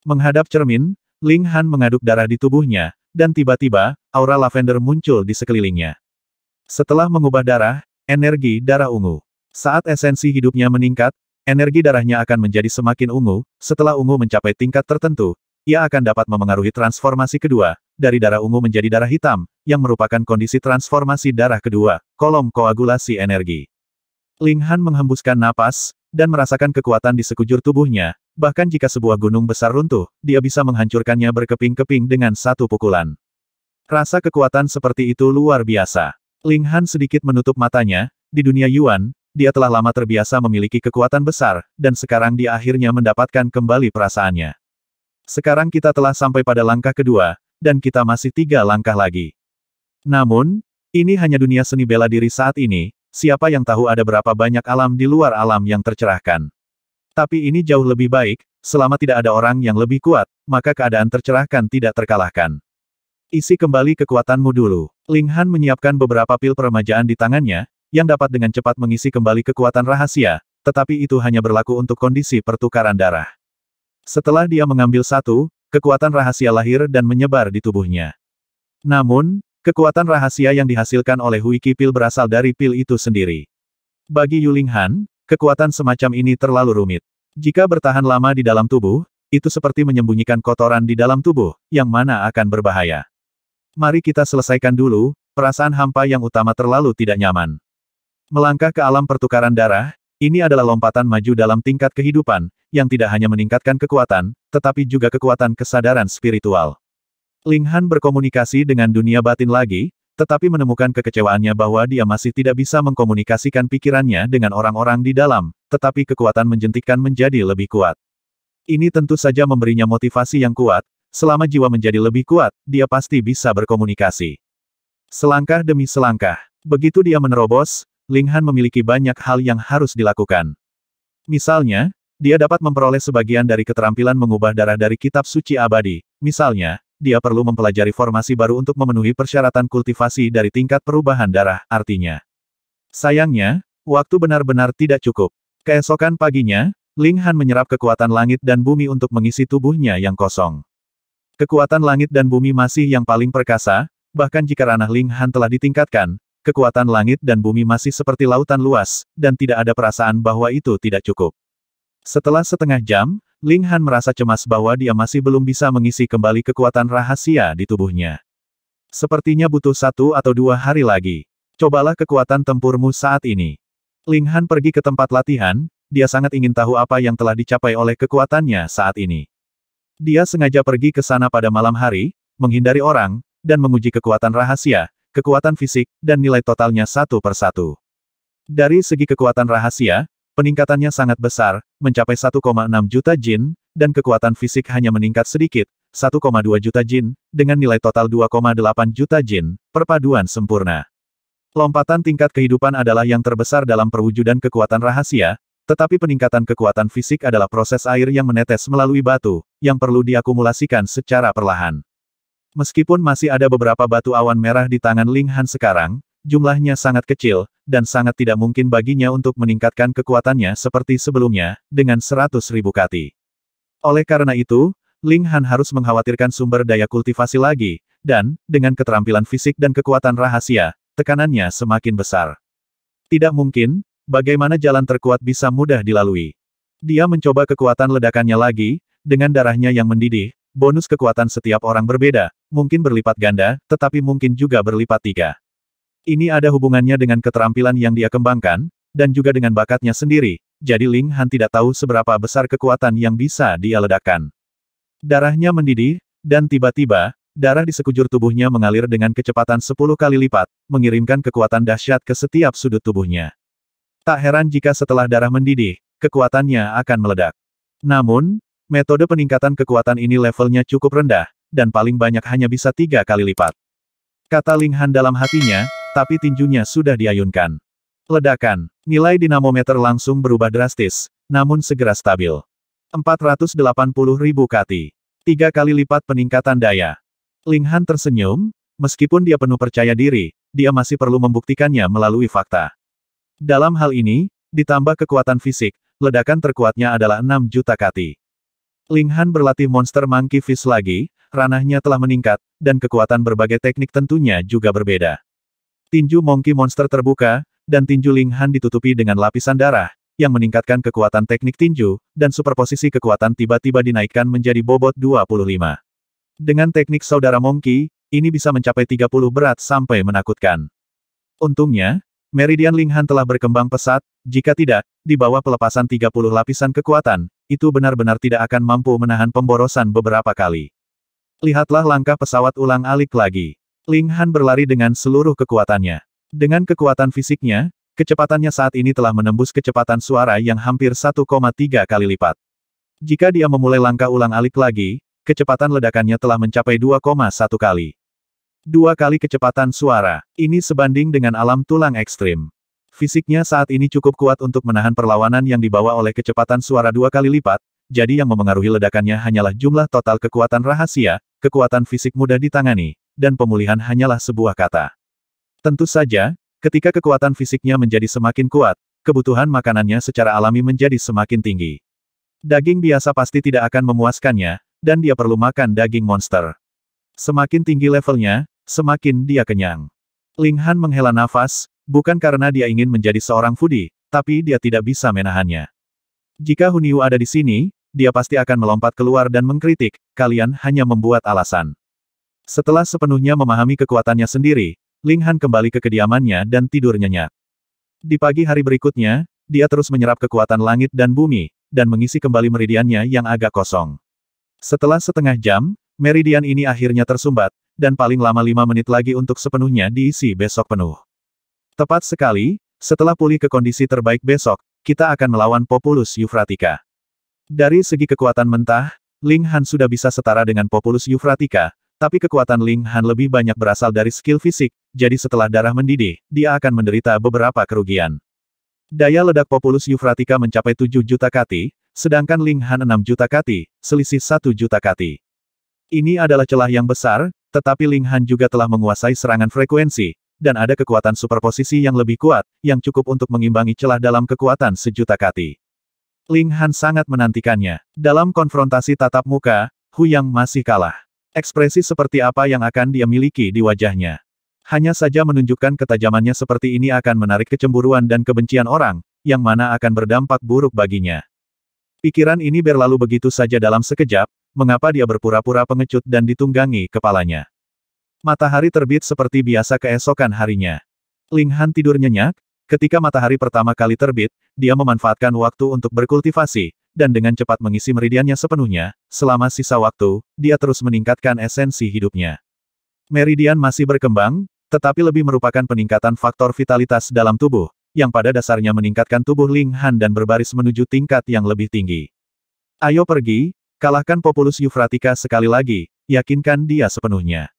Menghadap cermin, Ling Han mengaduk darah di tubuhnya, dan tiba-tiba, aura lavender muncul di sekelilingnya. Setelah mengubah darah, energi darah ungu. Saat esensi hidupnya meningkat, energi darahnya akan menjadi semakin ungu, setelah ungu mencapai tingkat tertentu, ia akan dapat memengaruhi transformasi kedua, dari darah ungu menjadi darah hitam, yang merupakan kondisi transformasi darah kedua, kolom koagulasi energi. Ling Han menghembuskan napas, dan merasakan kekuatan di sekujur tubuhnya, Bahkan jika sebuah gunung besar runtuh, dia bisa menghancurkannya berkeping-keping dengan satu pukulan. Rasa kekuatan seperti itu luar biasa. Ling Han sedikit menutup matanya, di dunia Yuan, dia telah lama terbiasa memiliki kekuatan besar, dan sekarang dia akhirnya mendapatkan kembali perasaannya. Sekarang kita telah sampai pada langkah kedua, dan kita masih tiga langkah lagi. Namun, ini hanya dunia seni bela diri saat ini, siapa yang tahu ada berapa banyak alam di luar alam yang tercerahkan. Tapi ini jauh lebih baik, selama tidak ada orang yang lebih kuat, maka keadaan tercerahkan tidak terkalahkan. Isi kembali kekuatanmu dulu. Ling Han menyiapkan beberapa pil peremajaan di tangannya, yang dapat dengan cepat mengisi kembali kekuatan rahasia, tetapi itu hanya berlaku untuk kondisi pertukaran darah. Setelah dia mengambil satu, kekuatan rahasia lahir dan menyebar di tubuhnya. Namun, kekuatan rahasia yang dihasilkan oleh Hui Ki Pil berasal dari pil itu sendiri. Bagi Yuling Han, Kekuatan semacam ini terlalu rumit. Jika bertahan lama di dalam tubuh, itu seperti menyembunyikan kotoran di dalam tubuh, yang mana akan berbahaya. Mari kita selesaikan dulu, perasaan hampa yang utama terlalu tidak nyaman. Melangkah ke alam pertukaran darah, ini adalah lompatan maju dalam tingkat kehidupan, yang tidak hanya meningkatkan kekuatan, tetapi juga kekuatan kesadaran spiritual. Ling Han berkomunikasi dengan dunia batin lagi, tetapi menemukan kekecewaannya bahwa dia masih tidak bisa mengkomunikasikan pikirannya dengan orang-orang di dalam, tetapi kekuatan menjentikkan menjadi lebih kuat. Ini tentu saja memberinya motivasi yang kuat, selama jiwa menjadi lebih kuat, dia pasti bisa berkomunikasi. Selangkah demi selangkah, begitu dia menerobos, Linghan memiliki banyak hal yang harus dilakukan. Misalnya, dia dapat memperoleh sebagian dari keterampilan mengubah darah dari kitab suci abadi, misalnya, dia perlu mempelajari formasi baru untuk memenuhi persyaratan kultivasi dari tingkat perubahan darah, artinya. Sayangnya, waktu benar-benar tidak cukup. Keesokan paginya, Ling Han menyerap kekuatan langit dan bumi untuk mengisi tubuhnya yang kosong. Kekuatan langit dan bumi masih yang paling perkasa, bahkan jika ranah Ling Han telah ditingkatkan, kekuatan langit dan bumi masih seperti lautan luas, dan tidak ada perasaan bahwa itu tidak cukup. Setelah setengah jam, Ling Han merasa cemas bahwa dia masih belum bisa mengisi kembali kekuatan rahasia di tubuhnya. Sepertinya butuh satu atau dua hari lagi. Cobalah kekuatan tempurmu saat ini. Ling Han pergi ke tempat latihan, dia sangat ingin tahu apa yang telah dicapai oleh kekuatannya saat ini. Dia sengaja pergi ke sana pada malam hari, menghindari orang, dan menguji kekuatan rahasia, kekuatan fisik, dan nilai totalnya satu persatu. Dari segi kekuatan rahasia, Peningkatannya sangat besar, mencapai 1,6 juta jin, dan kekuatan fisik hanya meningkat sedikit, 1,2 juta jin, dengan nilai total 2,8 juta jin, perpaduan sempurna. Lompatan tingkat kehidupan adalah yang terbesar dalam perwujudan kekuatan rahasia, tetapi peningkatan kekuatan fisik adalah proses air yang menetes melalui batu, yang perlu diakumulasikan secara perlahan. Meskipun masih ada beberapa batu awan merah di tangan Ling Han sekarang, Jumlahnya sangat kecil, dan sangat tidak mungkin baginya untuk meningkatkan kekuatannya seperti sebelumnya, dengan 100 ribu kati. Oleh karena itu, Ling Han harus mengkhawatirkan sumber daya kultivasi lagi, dan, dengan keterampilan fisik dan kekuatan rahasia, tekanannya semakin besar. Tidak mungkin, bagaimana jalan terkuat bisa mudah dilalui. Dia mencoba kekuatan ledakannya lagi, dengan darahnya yang mendidih, bonus kekuatan setiap orang berbeda, mungkin berlipat ganda, tetapi mungkin juga berlipat tiga. Ini ada hubungannya dengan keterampilan yang dia kembangkan, dan juga dengan bakatnya sendiri, jadi Ling Han tidak tahu seberapa besar kekuatan yang bisa dia ledakan. Darahnya mendidih, dan tiba-tiba, darah di sekujur tubuhnya mengalir dengan kecepatan 10 kali lipat, mengirimkan kekuatan dahsyat ke setiap sudut tubuhnya. Tak heran jika setelah darah mendidih, kekuatannya akan meledak. Namun, metode peningkatan kekuatan ini levelnya cukup rendah, dan paling banyak hanya bisa tiga kali lipat. Kata Ling Han dalam hatinya, tapi tinjunya sudah diayunkan. Ledakan. Nilai dinamometer langsung berubah drastis, namun segera stabil. 480 ribu kati. Tiga kali lipat peningkatan daya. Ling Han tersenyum, meskipun dia penuh percaya diri, dia masih perlu membuktikannya melalui fakta. Dalam hal ini, ditambah kekuatan fisik, ledakan terkuatnya adalah 6 juta kati. Ling Han berlatih monster monkey fish lagi, ranahnya telah meningkat, dan kekuatan berbagai teknik tentunya juga berbeda. Tinju Monkey Monster terbuka, dan tinju Ling Han ditutupi dengan lapisan darah, yang meningkatkan kekuatan teknik tinju, dan superposisi kekuatan tiba-tiba dinaikkan menjadi bobot 25. Dengan teknik saudara Monkey, ini bisa mencapai 30 berat sampai menakutkan. Untungnya, Meridian Ling Han telah berkembang pesat, jika tidak, di bawah pelepasan 30 lapisan kekuatan, itu benar-benar tidak akan mampu menahan pemborosan beberapa kali. Lihatlah langkah pesawat ulang alik lagi. Ling Han berlari dengan seluruh kekuatannya. Dengan kekuatan fisiknya, kecepatannya saat ini telah menembus kecepatan suara yang hampir 1,3 kali lipat. Jika dia memulai langkah ulang alik lagi, kecepatan ledakannya telah mencapai 2,1 kali. Dua kali kecepatan suara, ini sebanding dengan alam tulang ekstrim. Fisiknya saat ini cukup kuat untuk menahan perlawanan yang dibawa oleh kecepatan suara dua kali lipat, jadi yang memengaruhi ledakannya hanyalah jumlah total kekuatan rahasia, kekuatan fisik mudah ditangani, dan pemulihan hanyalah sebuah kata. Tentu saja, ketika kekuatan fisiknya menjadi semakin kuat, kebutuhan makanannya secara alami menjadi semakin tinggi. Daging biasa pasti tidak akan memuaskannya, dan dia perlu makan daging monster. Semakin tinggi levelnya, semakin dia kenyang. Ling Han menghela nafas, bukan karena dia ingin menjadi seorang foodie, tapi dia tidak bisa menahannya. Jika Huniu ada di sini, dia pasti akan melompat keluar dan mengkritik, kalian hanya membuat alasan. Setelah sepenuhnya memahami kekuatannya sendiri, Ling Han kembali ke kediamannya dan tidur nyenyak. Di pagi hari berikutnya, dia terus menyerap kekuatan langit dan bumi, dan mengisi kembali meridiannya yang agak kosong. Setelah setengah jam, meridian ini akhirnya tersumbat, dan paling lama lima menit lagi untuk sepenuhnya diisi besok penuh. Tepat sekali, setelah pulih ke kondisi terbaik besok, kita akan melawan Populus Euphratika. Dari segi kekuatan mentah, Ling Han sudah bisa setara dengan Populus Euphratika. Tapi kekuatan Ling Han lebih banyak berasal dari skill fisik, jadi setelah darah mendidih, dia akan menderita beberapa kerugian. Daya ledak Populus Yufratika mencapai 7 juta kati, sedangkan Ling Han 6 juta kati, selisih 1 juta kati. Ini adalah celah yang besar, tetapi Ling Han juga telah menguasai serangan frekuensi, dan ada kekuatan superposisi yang lebih kuat, yang cukup untuk mengimbangi celah dalam kekuatan sejuta kati. Ling Han sangat menantikannya. Dalam konfrontasi tatap muka, Hu Yang masih kalah. Ekspresi seperti apa yang akan dia miliki di wajahnya. Hanya saja menunjukkan ketajamannya seperti ini akan menarik kecemburuan dan kebencian orang, yang mana akan berdampak buruk baginya. Pikiran ini berlalu begitu saja dalam sekejap, mengapa dia berpura-pura pengecut dan ditunggangi kepalanya. Matahari terbit seperti biasa keesokan harinya. Linghan tidur nyenyak, Ketika matahari pertama kali terbit, dia memanfaatkan waktu untuk berkultivasi, dan dengan cepat mengisi meridiannya sepenuhnya, selama sisa waktu, dia terus meningkatkan esensi hidupnya. Meridian masih berkembang, tetapi lebih merupakan peningkatan faktor vitalitas dalam tubuh, yang pada dasarnya meningkatkan tubuh Ling Han dan berbaris menuju tingkat yang lebih tinggi. Ayo pergi, kalahkan populus Yufratika sekali lagi, yakinkan dia sepenuhnya.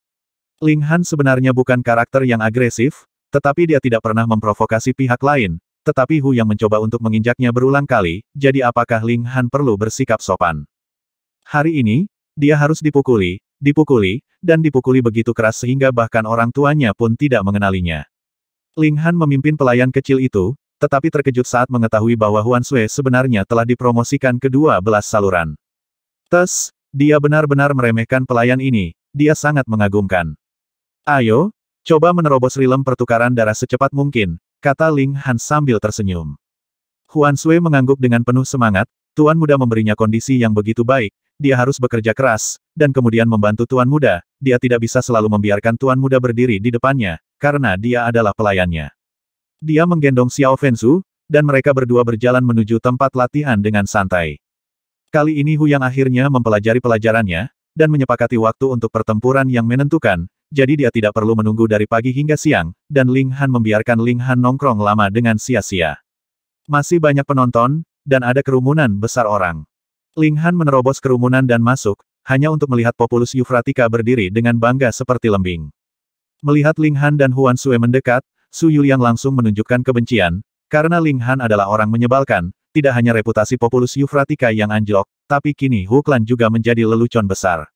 Ling Han sebenarnya bukan karakter yang agresif, tetapi dia tidak pernah memprovokasi pihak lain, tetapi Hu yang mencoba untuk menginjaknya berulang kali, jadi apakah Ling Han perlu bersikap sopan? Hari ini, dia harus dipukuli, dipukuli, dan dipukuli begitu keras sehingga bahkan orang tuanya pun tidak mengenalinya. Ling Han memimpin pelayan kecil itu, tetapi terkejut saat mengetahui bahwa Huan Sui sebenarnya telah dipromosikan kedua belas saluran. Tes, dia benar-benar meremehkan pelayan ini, dia sangat mengagumkan. Ayo, Coba menerobos rilem pertukaran darah secepat mungkin, kata Ling Han sambil tersenyum. Huan Sui mengangguk dengan penuh semangat, Tuan Muda memberinya kondisi yang begitu baik, dia harus bekerja keras, dan kemudian membantu Tuan Muda, dia tidak bisa selalu membiarkan Tuan Muda berdiri di depannya, karena dia adalah pelayannya. Dia menggendong Xiao Fenzu, dan mereka berdua berjalan menuju tempat latihan dengan santai. Kali ini Hu yang akhirnya mempelajari pelajarannya, dan menyepakati waktu untuk pertempuran yang menentukan, jadi dia tidak perlu menunggu dari pagi hingga siang, dan Ling Han membiarkan Ling Han nongkrong lama dengan sia-sia. Masih banyak penonton, dan ada kerumunan besar orang. Ling Han menerobos kerumunan dan masuk, hanya untuk melihat populus Yufratika berdiri dengan bangga seperti lembing. Melihat Ling Han dan Huan Sue mendekat, Su Yuliang langsung menunjukkan kebencian, karena Ling Han adalah orang menyebalkan, tidak hanya reputasi populus Yufratika yang anjlok, tapi kini Hu Klan juga menjadi lelucon besar.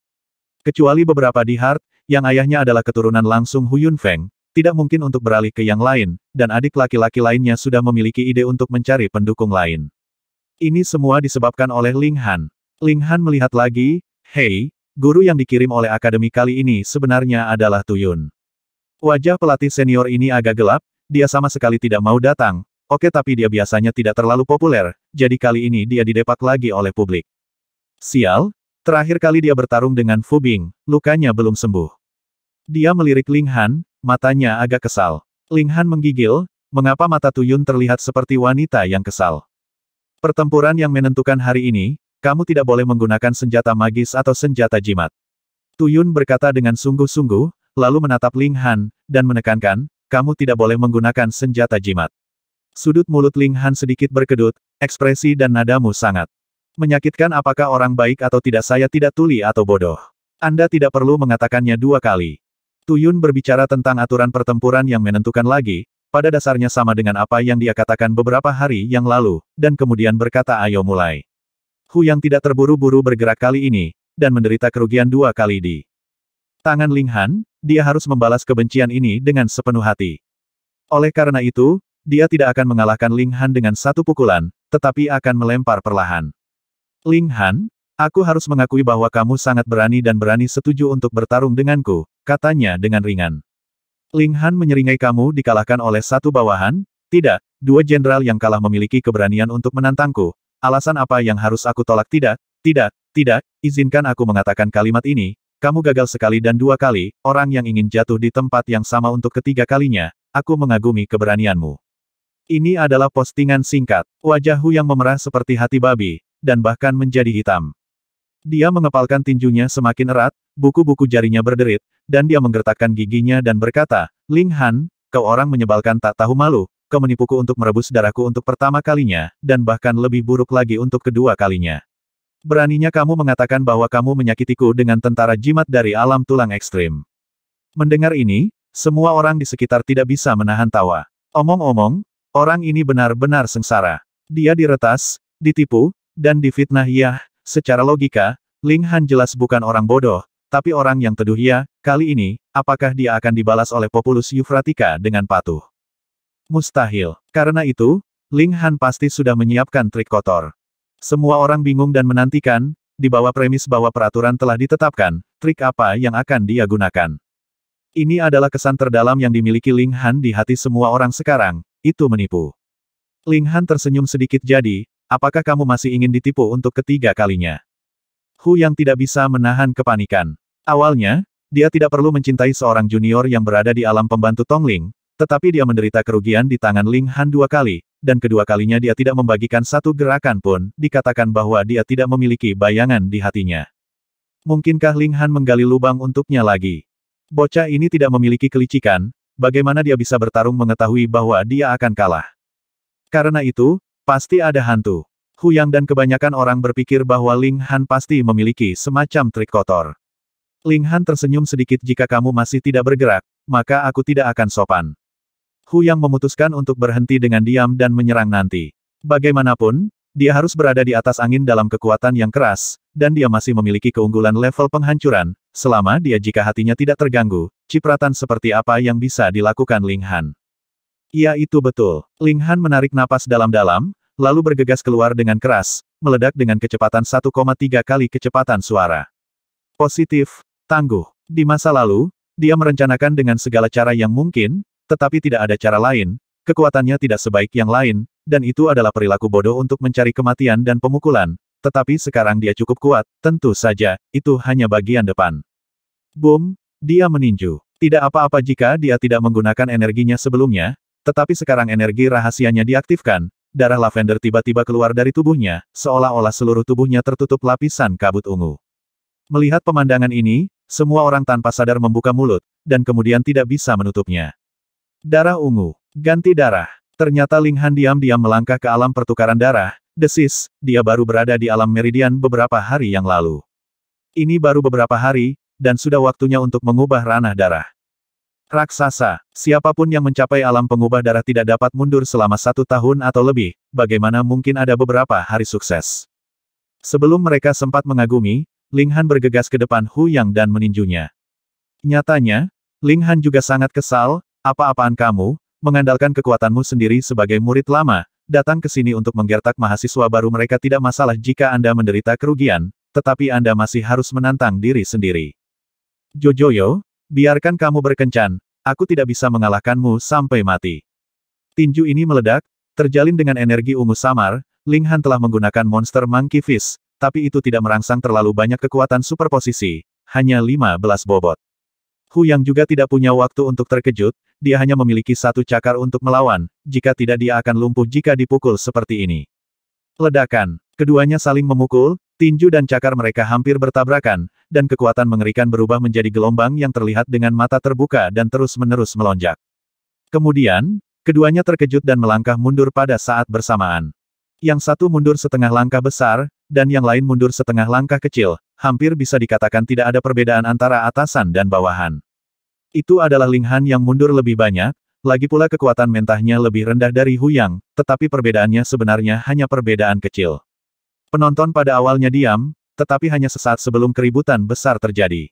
Kecuali beberapa di Hart, yang ayahnya adalah keturunan langsung Huyun Feng, tidak mungkin untuk beralih ke yang lain, dan adik laki-laki lainnya sudah memiliki ide untuk mencari pendukung lain. Ini semua disebabkan oleh Ling Han. Ling Han melihat lagi, Hei, guru yang dikirim oleh akademi kali ini sebenarnya adalah Tuyun. Wajah pelatih senior ini agak gelap, dia sama sekali tidak mau datang, oke tapi dia biasanya tidak terlalu populer, jadi kali ini dia didepak lagi oleh publik. Sial, Terakhir kali dia bertarung dengan Fu Bing, lukanya belum sembuh. Dia melirik Ling Han, matanya agak kesal. Ling Han menggigil, mengapa mata Tuyun terlihat seperti wanita yang kesal. Pertempuran yang menentukan hari ini, kamu tidak boleh menggunakan senjata magis atau senjata jimat. Tuyun berkata dengan sungguh-sungguh, lalu menatap Ling Han, dan menekankan, kamu tidak boleh menggunakan senjata jimat. Sudut mulut Ling Han sedikit berkedut, ekspresi dan nadamu sangat. Menyakitkan apakah orang baik atau tidak saya tidak tuli atau bodoh. Anda tidak perlu mengatakannya dua kali. Tuyun berbicara tentang aturan pertempuran yang menentukan lagi, pada dasarnya sama dengan apa yang dia katakan beberapa hari yang lalu, dan kemudian berkata ayo mulai. Hu yang tidak terburu-buru bergerak kali ini, dan menderita kerugian dua kali di tangan Ling Han, dia harus membalas kebencian ini dengan sepenuh hati. Oleh karena itu, dia tidak akan mengalahkan Ling Han dengan satu pukulan, tetapi akan melempar perlahan. Ling Han, aku harus mengakui bahwa kamu sangat berani dan berani setuju untuk bertarung denganku, katanya dengan ringan. Ling Han menyeringai kamu dikalahkan oleh satu bawahan? Tidak, dua jenderal yang kalah memiliki keberanian untuk menantangku. Alasan apa yang harus aku tolak tidak? Tidak, tidak, izinkan aku mengatakan kalimat ini, kamu gagal sekali dan dua kali, orang yang ingin jatuh di tempat yang sama untuk ketiga kalinya, aku mengagumi keberanianmu. Ini adalah postingan singkat, wajah Hu yang memerah seperti hati babi, dan bahkan menjadi hitam. Dia mengepalkan tinjunya semakin erat, buku-buku jarinya berderit, dan dia menggertakkan giginya dan berkata, Ling Han, kau orang menyebalkan tak tahu malu, kau menipuku untuk merebus darahku untuk pertama kalinya, dan bahkan lebih buruk lagi untuk kedua kalinya. Beraninya kamu mengatakan bahwa kamu menyakitiku dengan tentara jimat dari alam tulang ekstrim. Mendengar ini, semua orang di sekitar tidak bisa menahan tawa. Omong-omong, orang ini benar-benar sengsara. Dia diretas, ditipu, dan difitnah ia, secara logika, Ling Han jelas bukan orang bodoh, tapi orang yang teduh ya, kali ini, apakah dia akan dibalas oleh populus Yufratika dengan patuh? Mustahil. Karena itu, Ling Han pasti sudah menyiapkan trik kotor. Semua orang bingung dan menantikan, di bawah premis bahwa peraturan telah ditetapkan, trik apa yang akan dia gunakan. Ini adalah kesan terdalam yang dimiliki Ling Han di hati semua orang sekarang, itu menipu. Ling Han tersenyum sedikit jadi, Apakah kamu masih ingin ditipu untuk ketiga kalinya? Hu yang tidak bisa menahan kepanikan. Awalnya, dia tidak perlu mencintai seorang junior yang berada di alam pembantu Tong Ling, tetapi dia menderita kerugian di tangan Ling Han dua kali, dan kedua kalinya dia tidak membagikan satu gerakan pun, dikatakan bahwa dia tidak memiliki bayangan di hatinya. Mungkinkah Ling Han menggali lubang untuknya lagi? Bocah ini tidak memiliki kelicikan, bagaimana dia bisa bertarung mengetahui bahwa dia akan kalah. Karena itu, Pasti ada hantu. Huyang dan kebanyakan orang berpikir bahwa Ling Han pasti memiliki semacam trik kotor. Ling Han tersenyum sedikit jika kamu masih tidak bergerak, maka aku tidak akan sopan. Huyang memutuskan untuk berhenti dengan diam dan menyerang nanti. Bagaimanapun, dia harus berada di atas angin dalam kekuatan yang keras, dan dia masih memiliki keunggulan level penghancuran, selama dia jika hatinya tidak terganggu, cipratan seperti apa yang bisa dilakukan Ling Han. Iya itu betul. Ling Han menarik napas dalam-dalam, lalu bergegas keluar dengan keras, meledak dengan kecepatan 1,3 kali kecepatan suara. Positif, tangguh. Di masa lalu, dia merencanakan dengan segala cara yang mungkin, tetapi tidak ada cara lain, kekuatannya tidak sebaik yang lain, dan itu adalah perilaku bodoh untuk mencari kematian dan pemukulan, tetapi sekarang dia cukup kuat, tentu saja, itu hanya bagian depan. Boom, dia meninju. Tidak apa-apa jika dia tidak menggunakan energinya sebelumnya, tetapi sekarang energi rahasianya diaktifkan, darah lavender tiba-tiba keluar dari tubuhnya, seolah-olah seluruh tubuhnya tertutup lapisan kabut ungu. Melihat pemandangan ini, semua orang tanpa sadar membuka mulut, dan kemudian tidak bisa menutupnya. Darah ungu. Ganti darah. Ternyata Ling Han diam-diam melangkah ke alam pertukaran darah, desis, dia baru berada di alam meridian beberapa hari yang lalu. Ini baru beberapa hari, dan sudah waktunya untuk mengubah ranah darah. Raksasa, siapapun yang mencapai alam pengubah darah tidak dapat mundur selama satu tahun atau lebih, bagaimana mungkin ada beberapa hari sukses. Sebelum mereka sempat mengagumi, Ling Han bergegas ke depan Hu Yang dan meninjunya. Nyatanya, Ling Han juga sangat kesal, apa-apaan kamu, mengandalkan kekuatanmu sendiri sebagai murid lama, datang ke sini untuk menggertak mahasiswa baru mereka tidak masalah jika Anda menderita kerugian, tetapi Anda masih harus menantang diri sendiri. Jojoyo, biarkan kamu berkencan, aku tidak bisa mengalahkanmu sampai mati. Tinju ini meledak, terjalin dengan energi ungu samar, Ling Han telah menggunakan monster monkey fish, tapi itu tidak merangsang terlalu banyak kekuatan superposisi, hanya 15 bobot. Hu yang juga tidak punya waktu untuk terkejut, dia hanya memiliki satu cakar untuk melawan, jika tidak dia akan lumpuh jika dipukul seperti ini. Ledakan, keduanya saling memukul, Tinju dan cakar mereka hampir bertabrakan, dan kekuatan mengerikan berubah menjadi gelombang yang terlihat dengan mata terbuka dan terus-menerus melonjak. Kemudian, keduanya terkejut dan melangkah mundur pada saat bersamaan. Yang satu mundur setengah langkah besar, dan yang lain mundur setengah langkah kecil, hampir bisa dikatakan tidak ada perbedaan antara atasan dan bawahan. Itu adalah Ling yang mundur lebih banyak, lagi pula kekuatan mentahnya lebih rendah dari Huyang, tetapi perbedaannya sebenarnya hanya perbedaan kecil. Penonton pada awalnya diam, tetapi hanya sesaat sebelum keributan besar terjadi.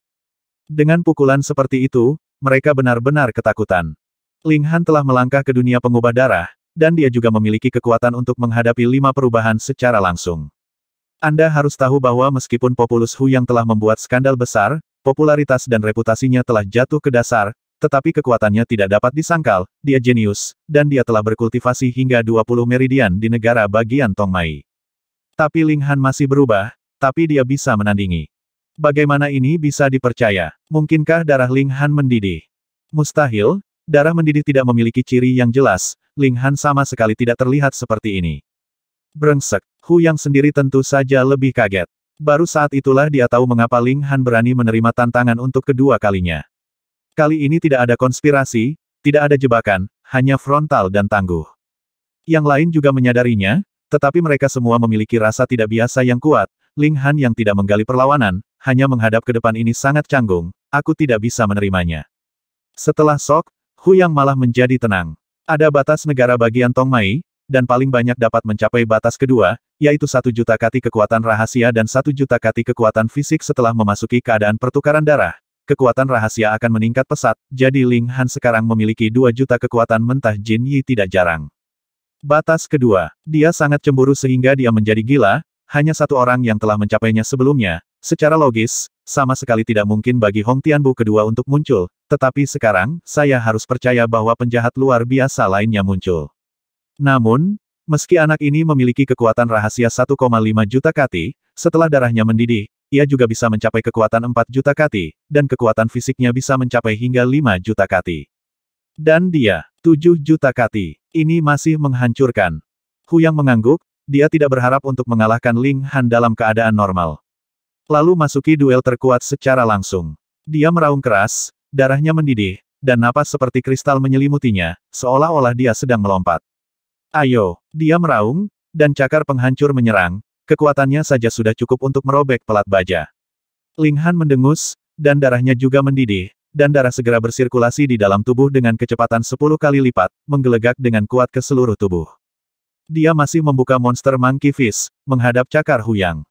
Dengan pukulan seperti itu, mereka benar-benar ketakutan. Ling Han telah melangkah ke dunia pengubah darah, dan dia juga memiliki kekuatan untuk menghadapi lima perubahan secara langsung. Anda harus tahu bahwa meskipun Populus Hu yang telah membuat skandal besar, popularitas dan reputasinya telah jatuh ke dasar, tetapi kekuatannya tidak dapat disangkal, dia jenius, dan dia telah berkultivasi hingga 20 meridian di negara bagian Tongmai. Tapi Ling Han masih berubah, tapi dia bisa menandingi. Bagaimana ini bisa dipercaya? Mungkinkah darah Ling Han mendidih? Mustahil, darah mendidih tidak memiliki ciri yang jelas, Ling Han sama sekali tidak terlihat seperti ini. Brengsek, Hu Yang sendiri tentu saja lebih kaget. Baru saat itulah dia tahu mengapa Ling Han berani menerima tantangan untuk kedua kalinya. Kali ini tidak ada konspirasi, tidak ada jebakan, hanya frontal dan tangguh. Yang lain juga menyadarinya, tetapi mereka semua memiliki rasa tidak biasa yang kuat, Ling Han yang tidak menggali perlawanan, hanya menghadap ke depan ini sangat canggung, aku tidak bisa menerimanya. Setelah sok, Hu Yang malah menjadi tenang. Ada batas negara bagian Tong Mai, dan paling banyak dapat mencapai batas kedua, yaitu satu juta kati kekuatan rahasia dan satu juta kati kekuatan fisik setelah memasuki keadaan pertukaran darah. Kekuatan rahasia akan meningkat pesat, jadi Ling Han sekarang memiliki dua juta kekuatan mentah Jin Yi tidak jarang. Batas kedua, dia sangat cemburu sehingga dia menjadi gila, hanya satu orang yang telah mencapainya sebelumnya, secara logis, sama sekali tidak mungkin bagi Hong Tianbu kedua untuk muncul, tetapi sekarang, saya harus percaya bahwa penjahat luar biasa lainnya muncul. Namun, meski anak ini memiliki kekuatan rahasia 1,5 juta kati, setelah darahnya mendidih, ia juga bisa mencapai kekuatan 4 juta kati, dan kekuatan fisiknya bisa mencapai hingga 5 juta kati. Dan dia, 7 juta kati. Ini masih menghancurkan. Huyang mengangguk, dia tidak berharap untuk mengalahkan Ling Han dalam keadaan normal. Lalu masuki duel terkuat secara langsung. Dia meraung keras, darahnya mendidih, dan napas seperti kristal menyelimutinya, seolah-olah dia sedang melompat. Ayo, dia meraung, dan cakar penghancur menyerang, kekuatannya saja sudah cukup untuk merobek pelat baja. Ling Han mendengus, dan darahnya juga mendidih, dan darah segera bersirkulasi di dalam tubuh dengan kecepatan 10 kali lipat, menggelegak dengan kuat ke seluruh tubuh. Dia masih membuka monster monkey fish, menghadap cakar Huyang.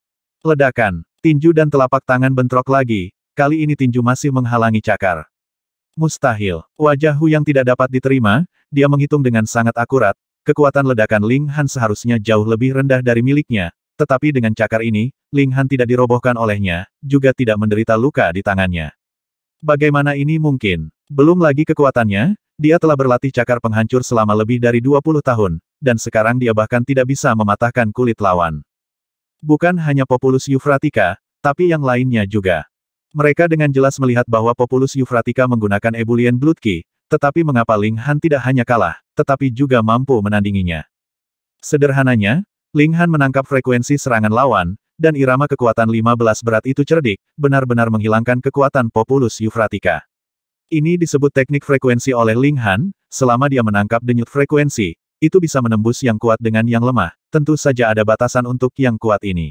Ledakan, tinju dan telapak tangan bentrok lagi, kali ini tinju masih menghalangi cakar. Mustahil, wajah Huyang tidak dapat diterima, dia menghitung dengan sangat akurat, kekuatan ledakan Ling Han seharusnya jauh lebih rendah dari miliknya, tetapi dengan cakar ini, Ling Han tidak dirobohkan olehnya, juga tidak menderita luka di tangannya. Bagaimana ini mungkin? Belum lagi kekuatannya, dia telah berlatih cakar penghancur selama lebih dari 20 tahun, dan sekarang dia bahkan tidak bisa mematahkan kulit lawan. Bukan hanya Populus Eufratica, tapi yang lainnya juga. Mereka dengan jelas melihat bahwa Populus Eufratica menggunakan Blood Key, tetapi mengapa Ling Han tidak hanya kalah, tetapi juga mampu menandinginya. Sederhananya, Ling Han menangkap frekuensi serangan lawan, dan irama kekuatan 15 berat itu cerdik, benar-benar menghilangkan kekuatan populus Yufratika. Ini disebut teknik frekuensi oleh Ling Han, selama dia menangkap denyut frekuensi, itu bisa menembus yang kuat dengan yang lemah, tentu saja ada batasan untuk yang kuat ini.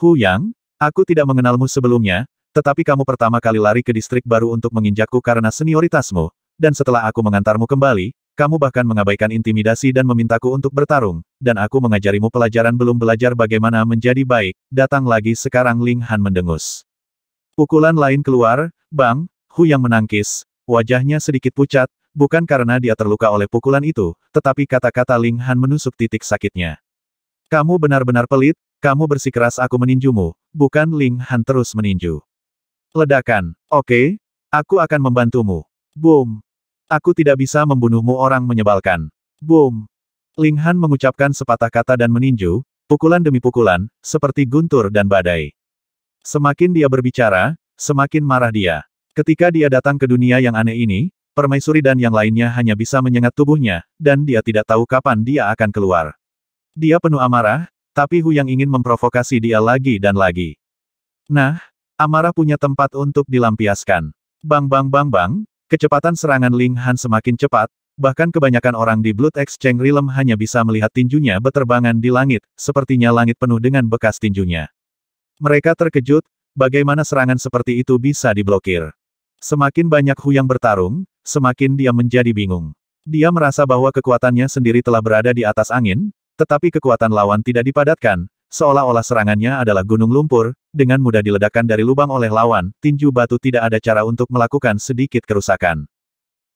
Hu Yang, aku tidak mengenalmu sebelumnya, tetapi kamu pertama kali lari ke distrik baru untuk menginjakku karena senioritasmu, dan setelah aku mengantarmu kembali, kamu bahkan mengabaikan intimidasi dan memintaku untuk bertarung, dan aku mengajarimu pelajaran belum belajar bagaimana menjadi baik, datang lagi sekarang Ling Han mendengus. Pukulan lain keluar, Bang, Hu yang menangkis, wajahnya sedikit pucat, bukan karena dia terluka oleh pukulan itu, tetapi kata-kata Ling Han menusuk titik sakitnya. Kamu benar-benar pelit, kamu bersikeras aku meninjumu, bukan Ling Han terus meninju. Ledakan, oke, okay, aku akan membantumu. Boom. Aku tidak bisa membunuhmu orang menyebalkan. Boom. Ling Han mengucapkan sepatah kata dan meninju, pukulan demi pukulan, seperti guntur dan badai. Semakin dia berbicara, semakin marah dia. Ketika dia datang ke dunia yang aneh ini, permaisuri dan yang lainnya hanya bisa menyengat tubuhnya, dan dia tidak tahu kapan dia akan keluar. Dia penuh amarah, tapi Hu yang ingin memprovokasi dia lagi dan lagi. Nah, amarah punya tempat untuk dilampiaskan. Bang bang bang bang, Kecepatan serangan Ling Han semakin cepat, bahkan kebanyakan orang di Blood Exchange Realm hanya bisa melihat tinjunya berterbangan di langit, sepertinya langit penuh dengan bekas tinjunya. Mereka terkejut, bagaimana serangan seperti itu bisa diblokir. Semakin banyak Hu yang bertarung, semakin dia menjadi bingung. Dia merasa bahwa kekuatannya sendiri telah berada di atas angin, tetapi kekuatan lawan tidak dipadatkan, Seolah-olah serangannya adalah gunung lumpur, dengan mudah diledakkan dari lubang oleh lawan, tinju batu tidak ada cara untuk melakukan sedikit kerusakan.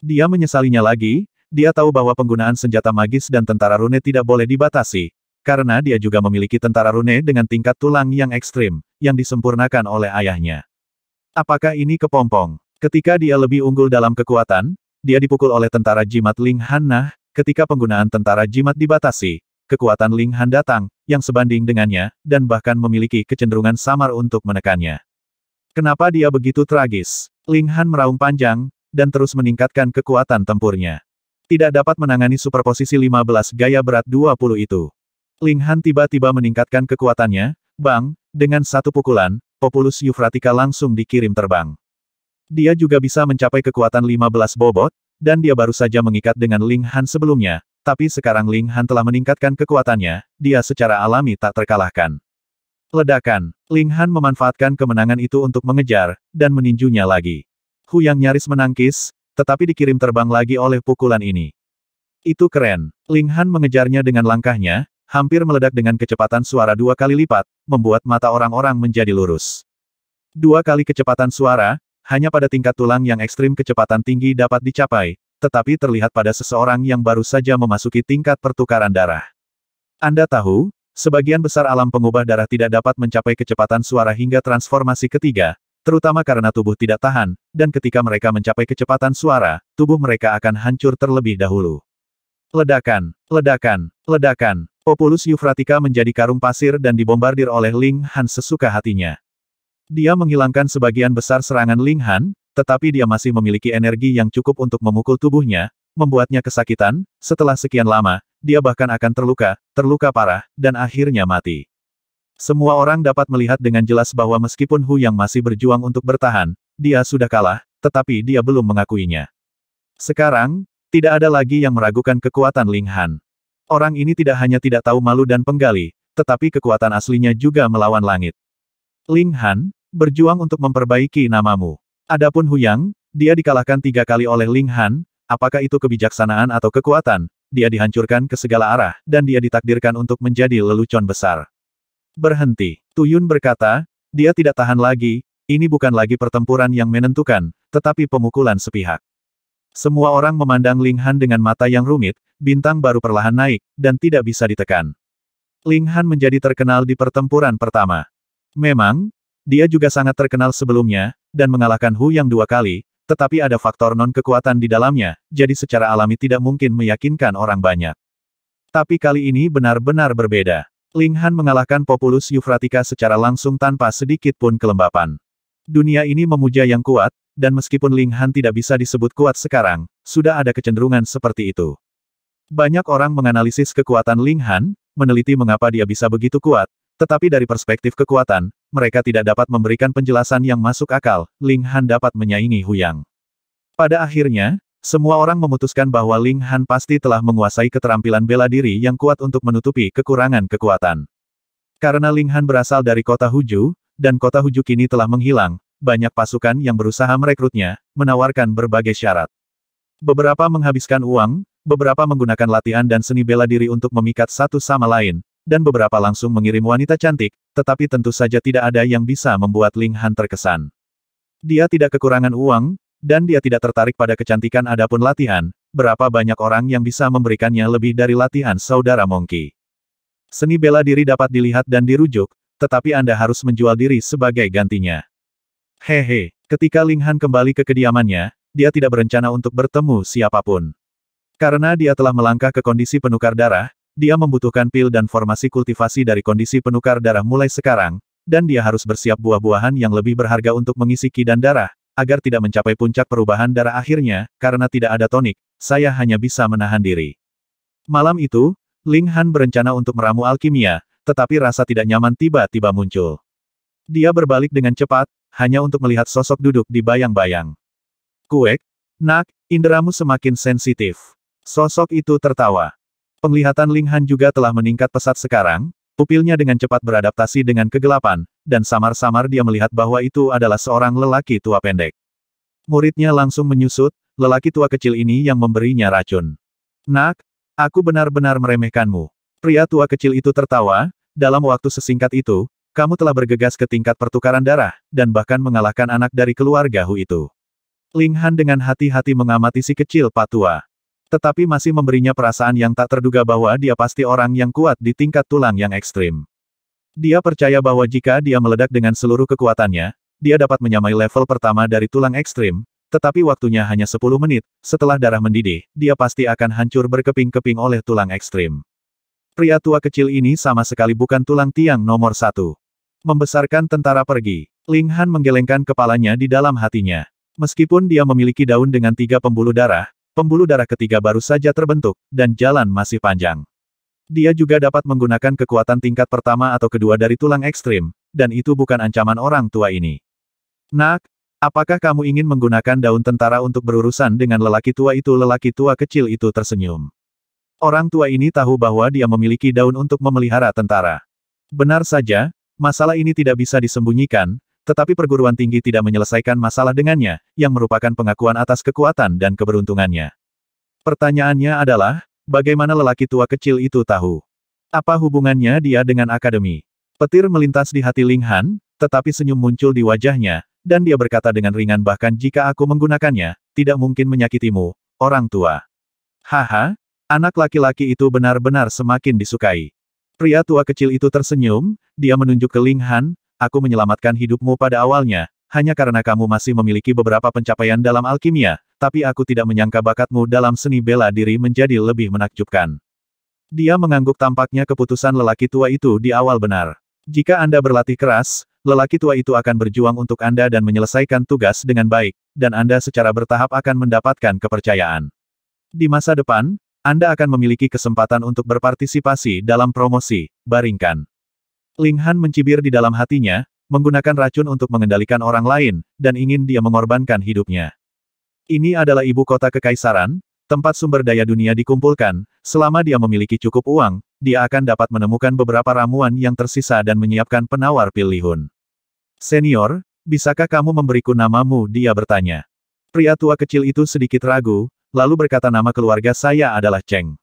Dia menyesalinya lagi, dia tahu bahwa penggunaan senjata magis dan tentara rune tidak boleh dibatasi, karena dia juga memiliki tentara rune dengan tingkat tulang yang ekstrim, yang disempurnakan oleh ayahnya. Apakah ini kepompong? Ketika dia lebih unggul dalam kekuatan, dia dipukul oleh tentara jimat Ling Han ketika penggunaan tentara jimat dibatasi, kekuatan Ling Han datang, yang sebanding dengannya, dan bahkan memiliki kecenderungan samar untuk menekannya. Kenapa dia begitu tragis? Ling Han meraung panjang, dan terus meningkatkan kekuatan tempurnya. Tidak dapat menangani superposisi 15 gaya berat 20 itu. Ling Han tiba-tiba meningkatkan kekuatannya, bang, dengan satu pukulan, Populus Yufratika langsung dikirim terbang. Dia juga bisa mencapai kekuatan 15 bobot, dan dia baru saja mengikat dengan Ling Han sebelumnya, tapi sekarang Ling Han telah meningkatkan kekuatannya, dia secara alami tak terkalahkan. Ledakan, Ling Han memanfaatkan kemenangan itu untuk mengejar, dan meninjunya lagi. Hu yang nyaris menangkis, tetapi dikirim terbang lagi oleh pukulan ini. Itu keren. Ling Han mengejarnya dengan langkahnya, hampir meledak dengan kecepatan suara dua kali lipat, membuat mata orang-orang menjadi lurus. Dua kali kecepatan suara, hanya pada tingkat tulang yang ekstrim kecepatan tinggi dapat dicapai, tetapi terlihat pada seseorang yang baru saja memasuki tingkat pertukaran darah. Anda tahu, sebagian besar alam pengubah darah tidak dapat mencapai kecepatan suara hingga transformasi ketiga, terutama karena tubuh tidak tahan, dan ketika mereka mencapai kecepatan suara, tubuh mereka akan hancur terlebih dahulu. Ledakan, ledakan, ledakan, Populus Eufratica menjadi karung pasir dan dibombardir oleh Ling Han sesuka hatinya. Dia menghilangkan sebagian besar serangan Ling Han, tetapi dia masih memiliki energi yang cukup untuk memukul tubuhnya, membuatnya kesakitan, setelah sekian lama, dia bahkan akan terluka, terluka parah, dan akhirnya mati. Semua orang dapat melihat dengan jelas bahwa meskipun Hu yang masih berjuang untuk bertahan, dia sudah kalah, tetapi dia belum mengakuinya. Sekarang, tidak ada lagi yang meragukan kekuatan Ling Han. Orang ini tidak hanya tidak tahu malu dan penggali, tetapi kekuatan aslinya juga melawan langit. Ling Han, berjuang untuk memperbaiki namamu. Adapun Huyang, dia dikalahkan tiga kali oleh Ling Han, apakah itu kebijaksanaan atau kekuatan, dia dihancurkan ke segala arah, dan dia ditakdirkan untuk menjadi lelucon besar. Berhenti, Tuyun berkata, dia tidak tahan lagi, ini bukan lagi pertempuran yang menentukan, tetapi pemukulan sepihak. Semua orang memandang Ling Han dengan mata yang rumit, bintang baru perlahan naik, dan tidak bisa ditekan. Ling Han menjadi terkenal di pertempuran pertama. Memang, dia juga sangat terkenal sebelumnya, dan mengalahkan Hu Yang dua kali, tetapi ada faktor non-kekuatan di dalamnya, jadi secara alami tidak mungkin meyakinkan orang banyak. Tapi kali ini benar-benar berbeda. Ling Han mengalahkan Populus Yufratika secara langsung tanpa sedikit pun kelembapan. Dunia ini memuja yang kuat, dan meskipun Ling Han tidak bisa disebut kuat sekarang, sudah ada kecenderungan seperti itu. Banyak orang menganalisis kekuatan Ling Han, meneliti mengapa dia bisa begitu kuat, tetapi dari perspektif kekuatan, mereka tidak dapat memberikan penjelasan yang masuk akal, Ling Han dapat menyaingi Huyang. Pada akhirnya, semua orang memutuskan bahwa Ling Han pasti telah menguasai keterampilan bela diri yang kuat untuk menutupi kekurangan kekuatan. Karena Ling Han berasal dari kota Huju, dan kota Huju kini telah menghilang, banyak pasukan yang berusaha merekrutnya, menawarkan berbagai syarat. Beberapa menghabiskan uang, beberapa menggunakan latihan dan seni bela diri untuk memikat satu sama lain, dan beberapa langsung mengirim wanita cantik, tetapi tentu saja tidak ada yang bisa membuat Ling Han terkesan. Dia tidak kekurangan uang, dan dia tidak tertarik pada kecantikan adapun latihan, berapa banyak orang yang bisa memberikannya lebih dari latihan saudara Mongki. Seni bela diri dapat dilihat dan dirujuk, tetapi Anda harus menjual diri sebagai gantinya. Hehe, ketika Ling Han kembali ke kediamannya, dia tidak berencana untuk bertemu siapapun. Karena dia telah melangkah ke kondisi penukar darah, dia membutuhkan pil dan formasi kultivasi dari kondisi penukar darah mulai sekarang, dan dia harus bersiap buah-buahan yang lebih berharga untuk mengisi ki dan darah, agar tidak mencapai puncak perubahan darah akhirnya, karena tidak ada tonik, saya hanya bisa menahan diri. Malam itu, Ling Han berencana untuk meramu alkimia, tetapi rasa tidak nyaman tiba-tiba muncul. Dia berbalik dengan cepat, hanya untuk melihat sosok duduk di bayang-bayang. Kuek, nak, inderamu semakin sensitif. Sosok itu tertawa. Penglihatan Ling Han juga telah meningkat pesat sekarang, pupilnya dengan cepat beradaptasi dengan kegelapan, dan samar-samar dia melihat bahwa itu adalah seorang lelaki tua pendek. Muridnya langsung menyusut, lelaki tua kecil ini yang memberinya racun. Nak, aku benar-benar meremehkanmu. Pria tua kecil itu tertawa, dalam waktu sesingkat itu, kamu telah bergegas ke tingkat pertukaran darah, dan bahkan mengalahkan anak dari keluarga Hu itu. Ling Han dengan hati-hati mengamati si kecil patua. Tetapi masih memberinya perasaan yang tak terduga bahwa dia pasti orang yang kuat di tingkat tulang yang ekstrim. Dia percaya bahwa jika dia meledak dengan seluruh kekuatannya, dia dapat menyamai level pertama dari tulang ekstrim, tetapi waktunya hanya 10 menit, setelah darah mendidih, dia pasti akan hancur berkeping-keping oleh tulang ekstrim. Pria tua kecil ini sama sekali bukan tulang tiang nomor satu. Membesarkan tentara pergi, Ling Han menggelengkan kepalanya di dalam hatinya. Meskipun dia memiliki daun dengan tiga pembuluh darah, Pembuluh darah ketiga baru saja terbentuk, dan jalan masih panjang. Dia juga dapat menggunakan kekuatan tingkat pertama atau kedua dari tulang ekstrim, dan itu bukan ancaman orang tua ini. Nak, apakah kamu ingin menggunakan daun tentara untuk berurusan dengan lelaki tua itu? Lelaki tua kecil itu tersenyum. Orang tua ini tahu bahwa dia memiliki daun untuk memelihara tentara. Benar saja, masalah ini tidak bisa disembunyikan, tetapi perguruan tinggi tidak menyelesaikan masalah dengannya, yang merupakan pengakuan atas kekuatan dan keberuntungannya. Pertanyaannya adalah, bagaimana lelaki tua kecil itu tahu? Apa hubungannya dia dengan akademi? Petir melintas di hati Ling Han, tetapi senyum muncul di wajahnya, dan dia berkata dengan ringan bahkan jika aku menggunakannya, tidak mungkin menyakitimu, orang tua. Haha, anak laki-laki itu benar-benar semakin disukai. Pria tua kecil itu tersenyum, dia menunjuk ke Ling Han, aku menyelamatkan hidupmu pada awalnya, hanya karena kamu masih memiliki beberapa pencapaian dalam alkimia, tapi aku tidak menyangka bakatmu dalam seni bela diri menjadi lebih menakjubkan. Dia mengangguk tampaknya keputusan lelaki tua itu di awal benar. Jika Anda berlatih keras, lelaki tua itu akan berjuang untuk Anda dan menyelesaikan tugas dengan baik, dan Anda secara bertahap akan mendapatkan kepercayaan. Di masa depan, Anda akan memiliki kesempatan untuk berpartisipasi dalam promosi, baringkan. Ling Han mencibir di dalam hatinya, menggunakan racun untuk mengendalikan orang lain, dan ingin dia mengorbankan hidupnya. Ini adalah ibu kota kekaisaran, tempat sumber daya dunia dikumpulkan, selama dia memiliki cukup uang, dia akan dapat menemukan beberapa ramuan yang tersisa dan menyiapkan penawar pil lihun. Senior, bisakah kamu memberiku namamu? Dia bertanya. Pria tua kecil itu sedikit ragu, lalu berkata nama keluarga saya adalah Cheng.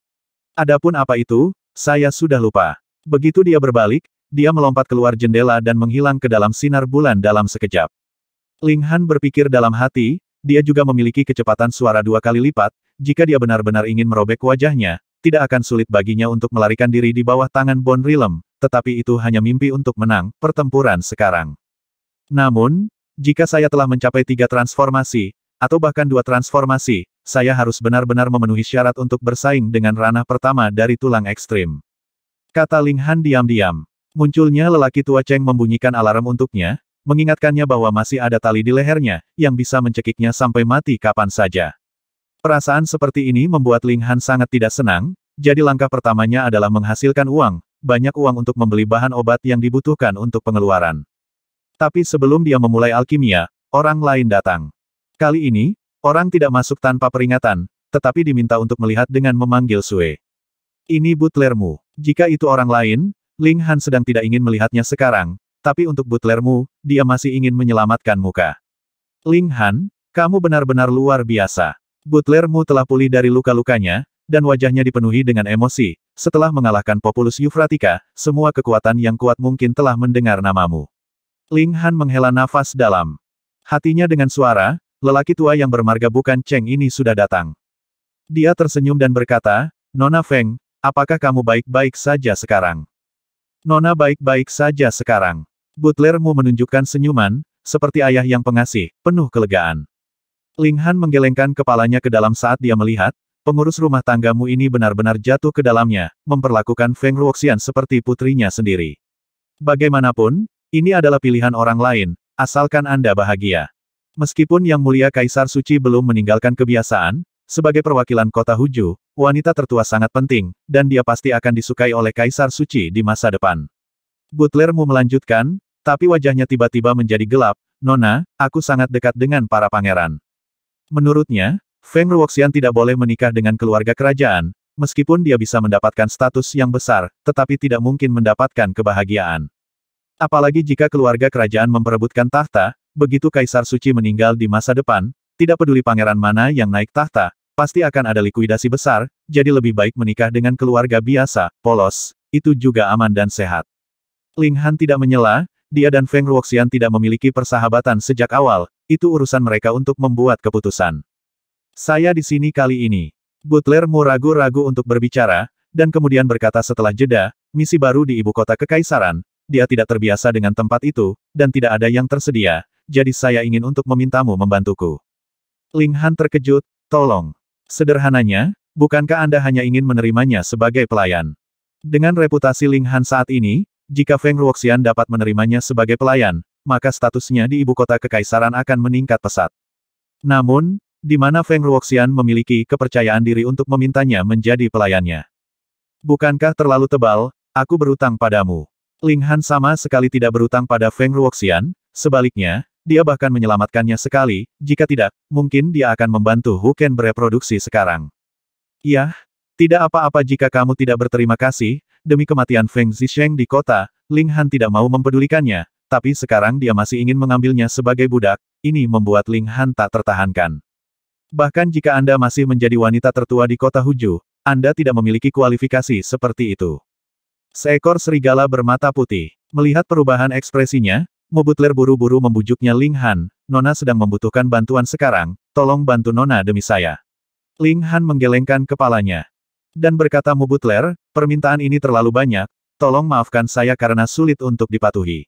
Adapun apa itu, saya sudah lupa. Begitu dia berbalik, dia melompat keluar jendela dan menghilang ke dalam sinar bulan dalam sekejap. Ling Han berpikir dalam hati, dia juga memiliki kecepatan suara dua kali lipat, jika dia benar-benar ingin merobek wajahnya, tidak akan sulit baginya untuk melarikan diri di bawah tangan Bon Rilem, tetapi itu hanya mimpi untuk menang pertempuran sekarang. Namun, jika saya telah mencapai tiga transformasi, atau bahkan dua transformasi, saya harus benar-benar memenuhi syarat untuk bersaing dengan ranah pertama dari tulang ekstrim. Kata Ling Han diam-diam. Munculnya lelaki tua Cheng membunyikan alarm untuknya, mengingatkannya bahwa masih ada tali di lehernya, yang bisa mencekiknya sampai mati kapan saja. Perasaan seperti ini membuat Ling Han sangat tidak senang, jadi langkah pertamanya adalah menghasilkan uang, banyak uang untuk membeli bahan obat yang dibutuhkan untuk pengeluaran. Tapi sebelum dia memulai alkimia, orang lain datang. Kali ini, orang tidak masuk tanpa peringatan, tetapi diminta untuk melihat dengan memanggil Sue. Ini butlermu. Jika itu orang lain, Ling Han sedang tidak ingin melihatnya sekarang, tapi untuk butlermu, dia masih ingin menyelamatkan muka. Ling Han, kamu benar-benar luar biasa. Butlermu telah pulih dari luka-lukanya, dan wajahnya dipenuhi dengan emosi. Setelah mengalahkan populus Yufratika, semua kekuatan yang kuat mungkin telah mendengar namamu. Ling Han menghela nafas dalam. Hatinya dengan suara, lelaki tua yang bermarga bukan Cheng ini sudah datang. Dia tersenyum dan berkata, Nona Feng, apakah kamu baik-baik saja sekarang? Nona baik-baik saja sekarang. Butlermu menunjukkan senyuman, seperti ayah yang pengasih, penuh kelegaan. Ling Han menggelengkan kepalanya ke dalam saat dia melihat, pengurus rumah tanggamu ini benar-benar jatuh ke dalamnya, memperlakukan Feng Ruoxian seperti putrinya sendiri. Bagaimanapun, ini adalah pilihan orang lain, asalkan Anda bahagia. Meskipun Yang Mulia Kaisar Suci belum meninggalkan kebiasaan, sebagai perwakilan kota Huju, wanita tertua sangat penting, dan dia pasti akan disukai oleh Kaisar Suci di masa depan. Butlermu melanjutkan, tapi wajahnya tiba-tiba menjadi gelap, Nona, aku sangat dekat dengan para pangeran. Menurutnya, Feng Ruoxian tidak boleh menikah dengan keluarga kerajaan, meskipun dia bisa mendapatkan status yang besar, tetapi tidak mungkin mendapatkan kebahagiaan. Apalagi jika keluarga kerajaan memperebutkan tahta, begitu Kaisar Suci meninggal di masa depan, tidak peduli pangeran mana yang naik tahta, Pasti akan ada likuidasi besar, jadi lebih baik menikah dengan keluarga biasa, polos, itu juga aman dan sehat. Ling Han tidak menyela, dia dan Feng Ruoxian tidak memiliki persahabatan sejak awal, itu urusan mereka untuk membuat keputusan. Saya di sini kali ini. Butler Mu ragu-ragu untuk berbicara, dan kemudian berkata setelah jeda, misi baru di ibu kota kekaisaran, dia tidak terbiasa dengan tempat itu, dan tidak ada yang tersedia, jadi saya ingin untuk memintamu membantuku. Ling Han terkejut, tolong. Sederhananya, bukankah Anda hanya ingin menerimanya sebagai pelayan? Dengan reputasi Ling Han saat ini, jika Feng Ruoxian dapat menerimanya sebagai pelayan, maka statusnya di ibu kota kekaisaran akan meningkat pesat. Namun, di mana Feng Ruoxian memiliki kepercayaan diri untuk memintanya menjadi pelayannya. Bukankah terlalu tebal, aku berutang padamu. Ling Han sama sekali tidak berutang pada Feng Ruoxian, sebaliknya, dia bahkan menyelamatkannya sekali, jika tidak, mungkin dia akan membantu Huken bereproduksi sekarang. Yah, tidak apa-apa jika kamu tidak berterima kasih, demi kematian Feng Zisheng di kota, Ling Han tidak mau mempedulikannya, tapi sekarang dia masih ingin mengambilnya sebagai budak, ini membuat Ling Han tak tertahankan. Bahkan jika Anda masih menjadi wanita tertua di kota Huju, Anda tidak memiliki kualifikasi seperti itu. Seekor serigala bermata putih. Melihat perubahan ekspresinya, Mo Butler buru-buru membujuknya Ling Han, Nona sedang membutuhkan bantuan sekarang, tolong bantu Nona demi saya. Ling Han menggelengkan kepalanya. Dan berkata Mo Butler, permintaan ini terlalu banyak, tolong maafkan saya karena sulit untuk dipatuhi.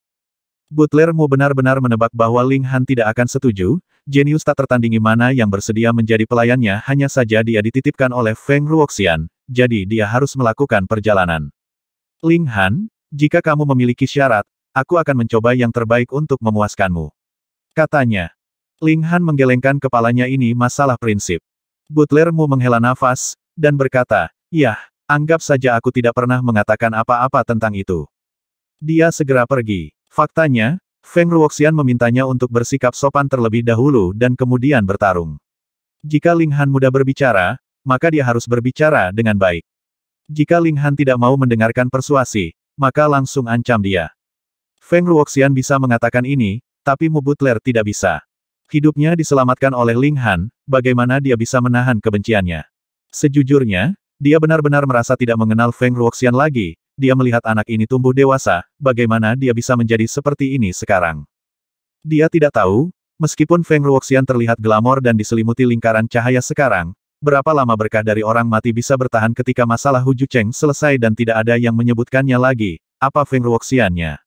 Butler Mu benar-benar menebak bahwa Ling Han tidak akan setuju, jenius tak tertandingi mana yang bersedia menjadi pelayannya hanya saja dia dititipkan oleh Feng Ruoxian, jadi dia harus melakukan perjalanan. Ling Han, jika kamu memiliki syarat, Aku akan mencoba yang terbaik untuk memuaskanmu. Katanya. Ling Han menggelengkan kepalanya ini masalah prinsip. Butlermu menghela nafas, dan berkata, Yah, anggap saja aku tidak pernah mengatakan apa-apa tentang itu. Dia segera pergi. Faktanya, Feng Ruoxian memintanya untuk bersikap sopan terlebih dahulu dan kemudian bertarung. Jika Ling Han mudah berbicara, maka dia harus berbicara dengan baik. Jika Ling Han tidak mau mendengarkan persuasi, maka langsung ancam dia. Feng Ruoxian bisa mengatakan ini, tapi Mu Butler tidak bisa. Hidupnya diselamatkan oleh Ling Han, bagaimana dia bisa menahan kebenciannya. Sejujurnya, dia benar-benar merasa tidak mengenal Feng Ruoxian lagi, dia melihat anak ini tumbuh dewasa, bagaimana dia bisa menjadi seperti ini sekarang. Dia tidak tahu, meskipun Feng Ruoxian terlihat glamor dan diselimuti lingkaran cahaya sekarang, berapa lama berkah dari orang mati bisa bertahan ketika masalah Hu Jucheng selesai dan tidak ada yang menyebutkannya lagi, apa Feng Ruoxiannya?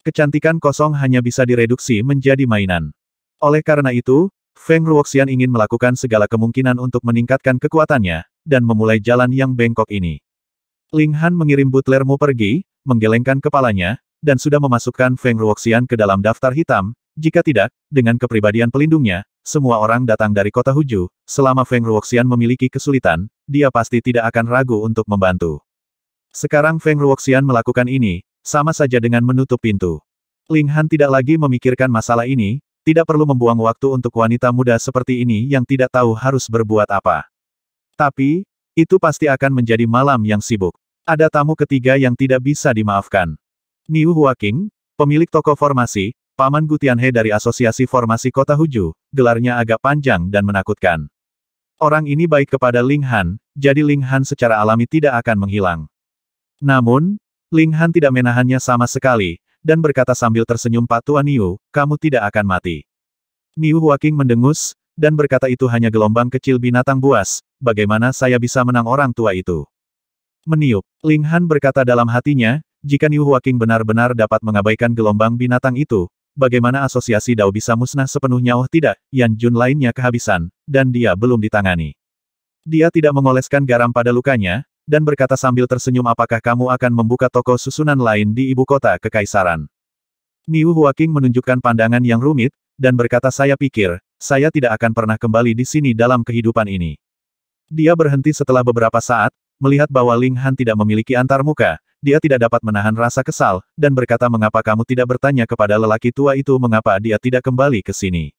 Kecantikan kosong hanya bisa direduksi menjadi mainan. Oleh karena itu, Feng Ruoxian ingin melakukan segala kemungkinan untuk meningkatkan kekuatannya, dan memulai jalan yang bengkok ini. Ling Han mengirim butlermu pergi, menggelengkan kepalanya, dan sudah memasukkan Feng Ruoxian ke dalam daftar hitam, jika tidak, dengan kepribadian pelindungnya, semua orang datang dari kota Huju, selama Feng Ruoxian memiliki kesulitan, dia pasti tidak akan ragu untuk membantu. Sekarang Feng Ruoxian melakukan ini, sama saja dengan menutup pintu. Ling Han tidak lagi memikirkan masalah ini, tidak perlu membuang waktu untuk wanita muda seperti ini yang tidak tahu harus berbuat apa. Tapi, itu pasti akan menjadi malam yang sibuk. Ada tamu ketiga yang tidak bisa dimaafkan. Niu Huaking, pemilik toko formasi, Paman Gutianhe dari Asosiasi Formasi Kota Huju, gelarnya agak panjang dan menakutkan. Orang ini baik kepada Ling Han, jadi Ling Han secara alami tidak akan menghilang. Namun, Ling Han tidak menahannya sama sekali, dan berkata sambil tersenyum Pak Tua Niu, kamu tidak akan mati. Niu Huaking mendengus, dan berkata itu hanya gelombang kecil binatang buas, bagaimana saya bisa menang orang tua itu? Meniup, Ling Han berkata dalam hatinya, jika Niu Huaking benar-benar dapat mengabaikan gelombang binatang itu, bagaimana asosiasi Dao bisa musnah sepenuhnya oh tidak, Yan Jun lainnya kehabisan, dan dia belum ditangani. Dia tidak mengoleskan garam pada lukanya, dan berkata sambil tersenyum apakah kamu akan membuka toko susunan lain di ibu kota kekaisaran. Niu Huaking menunjukkan pandangan yang rumit, dan berkata saya pikir, saya tidak akan pernah kembali di sini dalam kehidupan ini. Dia berhenti setelah beberapa saat, melihat bahwa Ling Han tidak memiliki antarmuka, dia tidak dapat menahan rasa kesal, dan berkata mengapa kamu tidak bertanya kepada lelaki tua itu mengapa dia tidak kembali ke sini.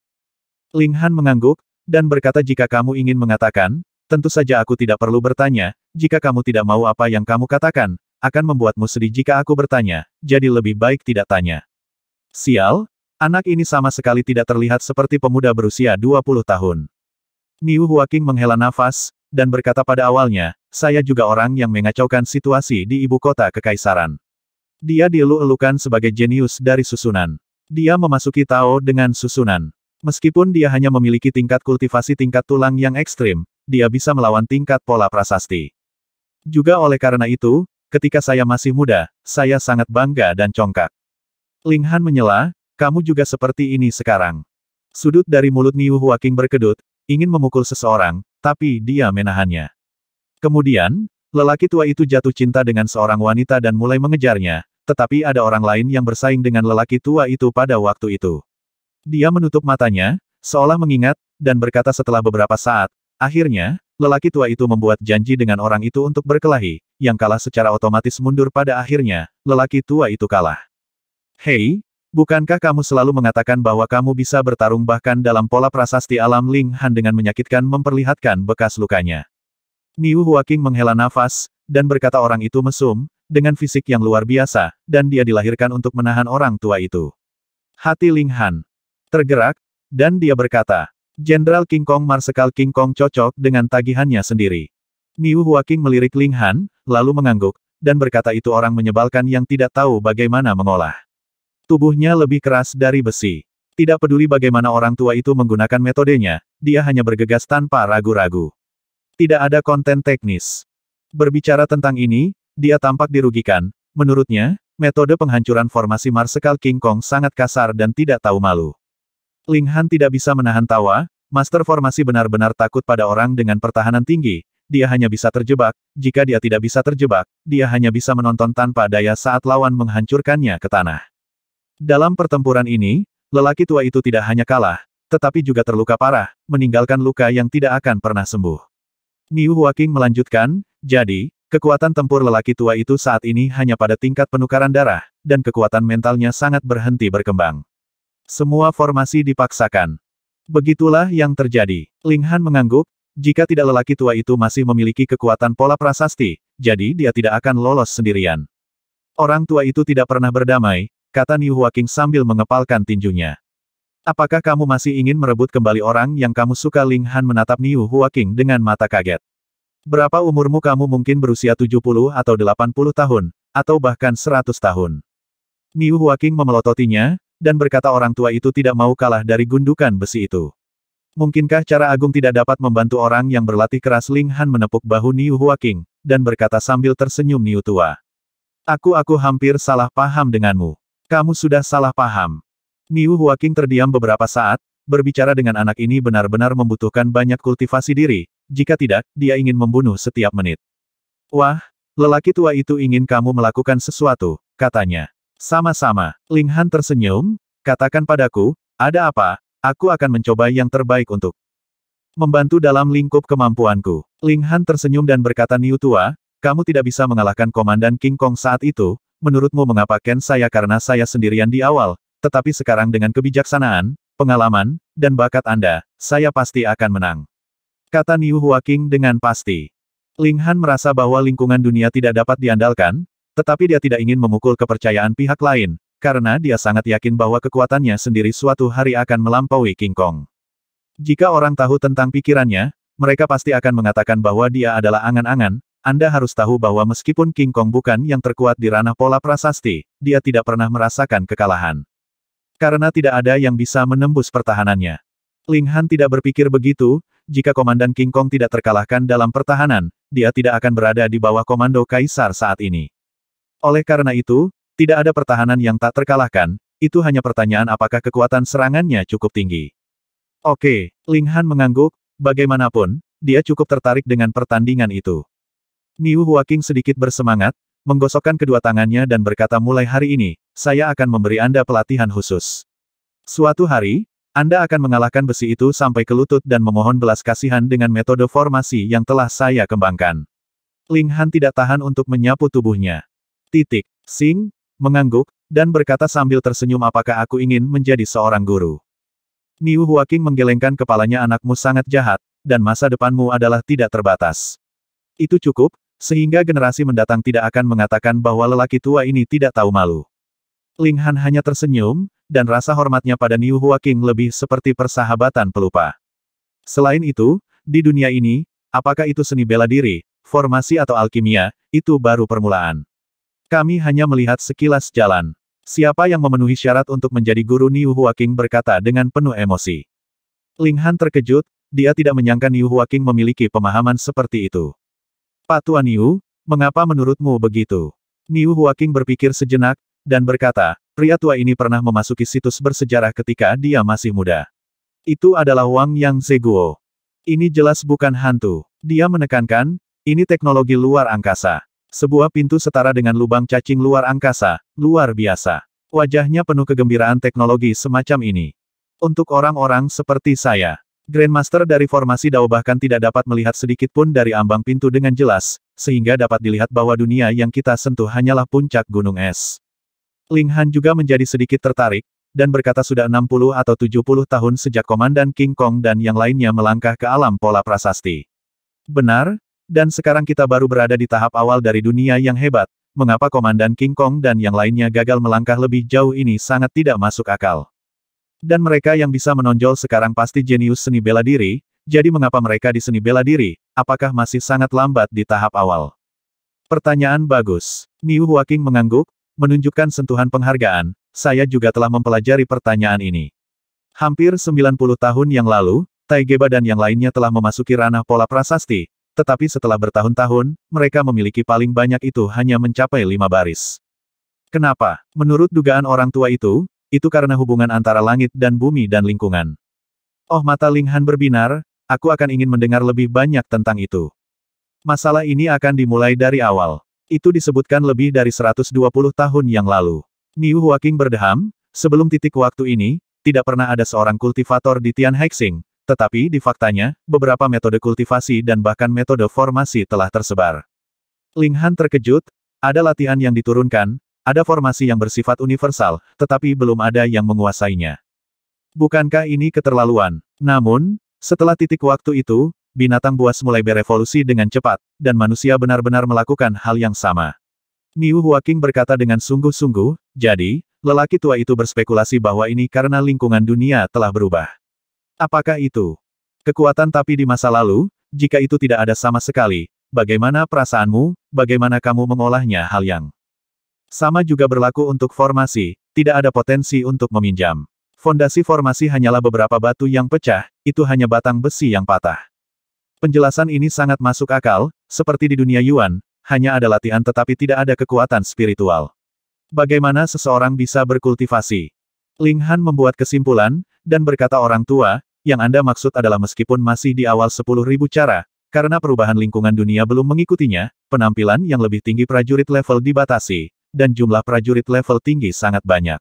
Ling Han mengangguk, dan berkata jika kamu ingin mengatakan, Tentu saja aku tidak perlu bertanya, jika kamu tidak mau apa yang kamu katakan, akan membuatmu sedih jika aku bertanya, jadi lebih baik tidak tanya. Sial, anak ini sama sekali tidak terlihat seperti pemuda berusia 20 tahun. Niu Huaking menghela nafas, dan berkata pada awalnya, saya juga orang yang mengacaukan situasi di ibu kota kekaisaran. Dia dielu-elukan sebagai jenius dari susunan. Dia memasuki Tao dengan susunan. Meskipun dia hanya memiliki tingkat kultivasi tingkat tulang yang ekstrim, dia bisa melawan tingkat pola prasasti. Juga oleh karena itu, ketika saya masih muda, saya sangat bangga dan congkak. Ling Han menyela, kamu juga seperti ini sekarang. Sudut dari mulut Niu Huaking berkedut, ingin memukul seseorang, tapi dia menahannya. Kemudian, lelaki tua itu jatuh cinta dengan seorang wanita dan mulai mengejarnya, tetapi ada orang lain yang bersaing dengan lelaki tua itu pada waktu itu. Dia menutup matanya, seolah mengingat, dan berkata setelah beberapa saat, Akhirnya, lelaki tua itu membuat janji dengan orang itu untuk berkelahi, yang kalah secara otomatis mundur pada akhirnya, lelaki tua itu kalah. Hei, bukankah kamu selalu mengatakan bahwa kamu bisa bertarung bahkan dalam pola prasasti alam Ling Han dengan menyakitkan memperlihatkan bekas lukanya? Niu Huaking menghela nafas, dan berkata orang itu mesum, dengan fisik yang luar biasa, dan dia dilahirkan untuk menahan orang tua itu. Hati Ling Han tergerak, dan dia berkata, Jenderal King Kong Marsekal King Kong cocok dengan tagihannya sendiri. Niu Huaking melirik Ling Han, lalu mengangguk, dan berkata itu orang menyebalkan yang tidak tahu bagaimana mengolah. Tubuhnya lebih keras dari besi. Tidak peduli bagaimana orang tua itu menggunakan metodenya, dia hanya bergegas tanpa ragu-ragu. Tidak ada konten teknis. Berbicara tentang ini, dia tampak dirugikan. Menurutnya, metode penghancuran formasi Marsekal King Kong sangat kasar dan tidak tahu malu. Ling Han tidak bisa menahan tawa, Master formasi benar-benar takut pada orang dengan pertahanan tinggi, dia hanya bisa terjebak, jika dia tidak bisa terjebak, dia hanya bisa menonton tanpa daya saat lawan menghancurkannya ke tanah. Dalam pertempuran ini, lelaki tua itu tidak hanya kalah, tetapi juga terluka parah, meninggalkan luka yang tidak akan pernah sembuh. Niu Huaking melanjutkan, jadi, Kekuatan tempur lelaki tua itu saat ini hanya pada tingkat penukaran darah, dan kekuatan mentalnya sangat berhenti berkembang. Semua formasi dipaksakan. Begitulah yang terjadi. Ling Han mengangguk, jika tidak lelaki tua itu masih memiliki kekuatan pola prasasti, jadi dia tidak akan lolos sendirian. Orang tua itu tidak pernah berdamai, kata Niu Huaking sambil mengepalkan tinjunya. Apakah kamu masih ingin merebut kembali orang yang kamu suka? Ling Han menatap Niu Huaking dengan mata kaget. Berapa umurmu kamu mungkin berusia 70 atau 80 tahun, atau bahkan 100 tahun. Niu Huaking memelototinya, dan berkata orang tua itu tidak mau kalah dari gundukan besi itu. Mungkinkah cara agung tidak dapat membantu orang yang berlatih keras Ling Han menepuk bahu Niu Huaking, dan berkata sambil tersenyum Niu tua. Aku aku hampir salah paham denganmu. Kamu sudah salah paham. Niu Huaking terdiam beberapa saat, berbicara dengan anak ini benar-benar membutuhkan banyak kultivasi diri, jika tidak, dia ingin membunuh setiap menit. Wah, lelaki tua itu ingin kamu melakukan sesuatu, katanya. Sama-sama, Ling Han tersenyum, katakan padaku, ada apa, aku akan mencoba yang terbaik untuk membantu dalam lingkup kemampuanku. Ling Han tersenyum dan berkata Niu Tua, kamu tidak bisa mengalahkan Komandan King Kong saat itu, menurutmu mengapa Ken saya karena saya sendirian di awal, tetapi sekarang dengan kebijaksanaan, pengalaman, dan bakat Anda, saya pasti akan menang. Kata Niu Hua King dengan pasti. Ling Han merasa bahwa lingkungan dunia tidak dapat diandalkan, tetapi dia tidak ingin memukul kepercayaan pihak lain, karena dia sangat yakin bahwa kekuatannya sendiri suatu hari akan melampaui King Kong. Jika orang tahu tentang pikirannya, mereka pasti akan mengatakan bahwa dia adalah angan-angan, Anda harus tahu bahwa meskipun King Kong bukan yang terkuat di ranah pola prasasti, dia tidak pernah merasakan kekalahan. Karena tidak ada yang bisa menembus pertahanannya. Ling Han tidak berpikir begitu, jika Komandan King Kong tidak terkalahkan dalam pertahanan, dia tidak akan berada di bawah komando Kaisar saat ini. Oleh karena itu, tidak ada pertahanan yang tak terkalahkan, itu hanya pertanyaan apakah kekuatan serangannya cukup tinggi. Oke, Ling Han mengangguk, bagaimanapun, dia cukup tertarik dengan pertandingan itu. Niu Huaking sedikit bersemangat, menggosokkan kedua tangannya dan berkata mulai hari ini, saya akan memberi Anda pelatihan khusus. Suatu hari, Anda akan mengalahkan besi itu sampai ke lutut dan memohon belas kasihan dengan metode formasi yang telah saya kembangkan. Ling Han tidak tahan untuk menyapu tubuhnya. Titik. Sing, mengangguk, dan berkata sambil tersenyum apakah aku ingin menjadi seorang guru. Niu Huaking menggelengkan kepalanya anakmu sangat jahat, dan masa depanmu adalah tidak terbatas. Itu cukup, sehingga generasi mendatang tidak akan mengatakan bahwa lelaki tua ini tidak tahu malu. Ling Han hanya tersenyum, dan rasa hormatnya pada Niu Huaking lebih seperti persahabatan pelupa. Selain itu, di dunia ini, apakah itu seni bela diri, formasi atau alkimia, itu baru permulaan. Kami hanya melihat sekilas jalan. Siapa yang memenuhi syarat untuk menjadi guru Niu Huaking berkata dengan penuh emosi. Ling Han terkejut, dia tidak menyangka Niu Huaking memiliki pemahaman seperti itu. Pak Tuan Niu, mengapa menurutmu begitu? Niu Huaking berpikir sejenak, dan berkata, pria tua ini pernah memasuki situs bersejarah ketika dia masih muda. Itu adalah Wang Yang Zeguo. Ini jelas bukan hantu. Dia menekankan, ini teknologi luar angkasa. Sebuah pintu setara dengan lubang cacing luar angkasa, luar biasa. Wajahnya penuh kegembiraan teknologi semacam ini. Untuk orang-orang seperti saya, Grandmaster dari formasi Dao bahkan tidak dapat melihat sedikit pun dari ambang pintu dengan jelas, sehingga dapat dilihat bahwa dunia yang kita sentuh hanyalah puncak gunung es. Ling Han juga menjadi sedikit tertarik, dan berkata sudah 60 atau 70 tahun sejak Komandan King Kong dan yang lainnya melangkah ke alam pola prasasti. Benar, dan sekarang kita baru berada di tahap awal dari dunia yang hebat, mengapa Komandan King Kong dan yang lainnya gagal melangkah lebih jauh ini sangat tidak masuk akal. Dan mereka yang bisa menonjol sekarang pasti jenius seni bela diri, jadi mengapa mereka di seni bela diri, apakah masih sangat lambat di tahap awal? Pertanyaan bagus. Niu Huaking mengangguk, menunjukkan sentuhan penghargaan, saya juga telah mempelajari pertanyaan ini. Hampir 90 tahun yang lalu, Taigeba dan yang lainnya telah memasuki ranah pola prasasti, tetapi setelah bertahun-tahun, mereka memiliki paling banyak itu hanya mencapai lima baris. Kenapa? Menurut dugaan orang tua itu, itu karena hubungan antara langit dan bumi dan lingkungan. Oh mata Linghan berbinar, aku akan ingin mendengar lebih banyak tentang itu. Masalah ini akan dimulai dari awal. Itu disebutkan lebih dari 120 tahun yang lalu. Niu Huaking berdeham, sebelum titik waktu ini, tidak pernah ada seorang kultivator di Tian Hexing, tetapi di faktanya, beberapa metode kultivasi dan bahkan metode formasi telah tersebar. Ling Han terkejut, ada latihan yang diturunkan, ada formasi yang bersifat universal, tetapi belum ada yang menguasainya. Bukankah ini keterlaluan? Namun, setelah titik waktu itu, binatang buas mulai berevolusi dengan cepat, dan manusia benar-benar melakukan hal yang sama. Niu Huaking berkata dengan sungguh-sungguh, jadi, lelaki tua itu berspekulasi bahwa ini karena lingkungan dunia telah berubah. Apakah itu? Kekuatan tapi di masa lalu, jika itu tidak ada sama sekali, bagaimana perasaanmu, bagaimana kamu mengolahnya hal yang sama juga berlaku untuk formasi, tidak ada potensi untuk meminjam. Fondasi formasi hanyalah beberapa batu yang pecah, itu hanya batang besi yang patah. Penjelasan ini sangat masuk akal, seperti di dunia Yuan, hanya ada latihan tetapi tidak ada kekuatan spiritual. Bagaimana seseorang bisa berkultivasi? Ling Han membuat kesimpulan, dan berkata orang tua, yang Anda maksud adalah meskipun masih di awal sepuluh ribu cara, karena perubahan lingkungan dunia belum mengikutinya, penampilan yang lebih tinggi prajurit level dibatasi, dan jumlah prajurit level tinggi sangat banyak.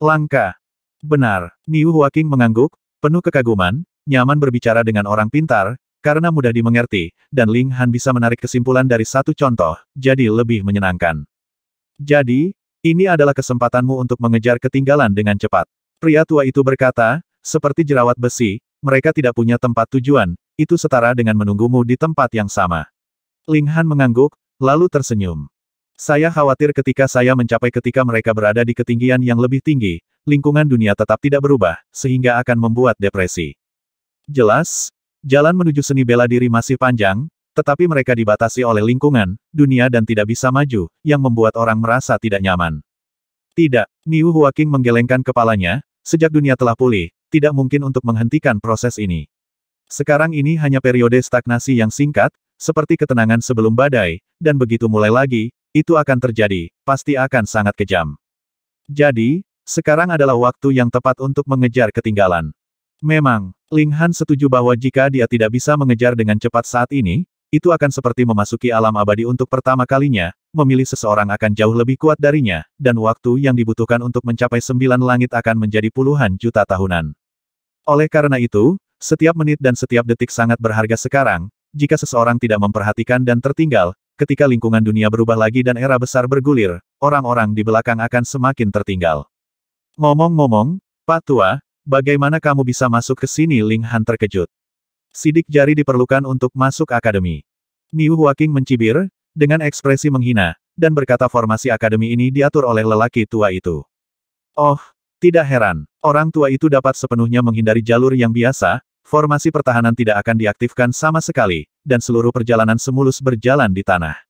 Langkah. Benar, Niu Huaking mengangguk, penuh kekaguman, nyaman berbicara dengan orang pintar, karena mudah dimengerti, dan Ling Han bisa menarik kesimpulan dari satu contoh, jadi lebih menyenangkan. Jadi, ini adalah kesempatanmu untuk mengejar ketinggalan dengan cepat. Pria tua itu berkata, seperti jerawat besi, mereka tidak punya tempat tujuan, itu setara dengan menunggumu di tempat yang sama. Ling Han mengangguk, lalu tersenyum. Saya khawatir ketika saya mencapai ketika mereka berada di ketinggian yang lebih tinggi, lingkungan dunia tetap tidak berubah, sehingga akan membuat depresi. Jelas, jalan menuju seni bela diri masih panjang, tetapi mereka dibatasi oleh lingkungan, dunia dan tidak bisa maju, yang membuat orang merasa tidak nyaman. Tidak, Niu Huaking menggelengkan kepalanya, sejak dunia telah pulih, tidak mungkin untuk menghentikan proses ini. Sekarang ini hanya periode stagnasi yang singkat, seperti ketenangan sebelum badai, dan begitu mulai lagi, itu akan terjadi, pasti akan sangat kejam. Jadi, sekarang adalah waktu yang tepat untuk mengejar ketinggalan. Memang, Ling Han setuju bahwa jika dia tidak bisa mengejar dengan cepat saat ini, itu akan seperti memasuki alam abadi untuk pertama kalinya, memilih seseorang akan jauh lebih kuat darinya, dan waktu yang dibutuhkan untuk mencapai sembilan langit akan menjadi puluhan juta tahunan. Oleh karena itu, setiap menit dan setiap detik sangat berharga sekarang, jika seseorang tidak memperhatikan dan tertinggal, ketika lingkungan dunia berubah lagi dan era besar bergulir, orang-orang di belakang akan semakin tertinggal. Ngomong-ngomong, Pak Tua, bagaimana kamu bisa masuk ke sini? Ling Han terkejut. Sidik jari diperlukan untuk masuk akademi. Niu Huaking mencibir, dengan ekspresi menghina, dan berkata formasi akademi ini diatur oleh lelaki tua itu. Oh, tidak heran, orang tua itu dapat sepenuhnya menghindari jalur yang biasa, formasi pertahanan tidak akan diaktifkan sama sekali, dan seluruh perjalanan semulus berjalan di tanah.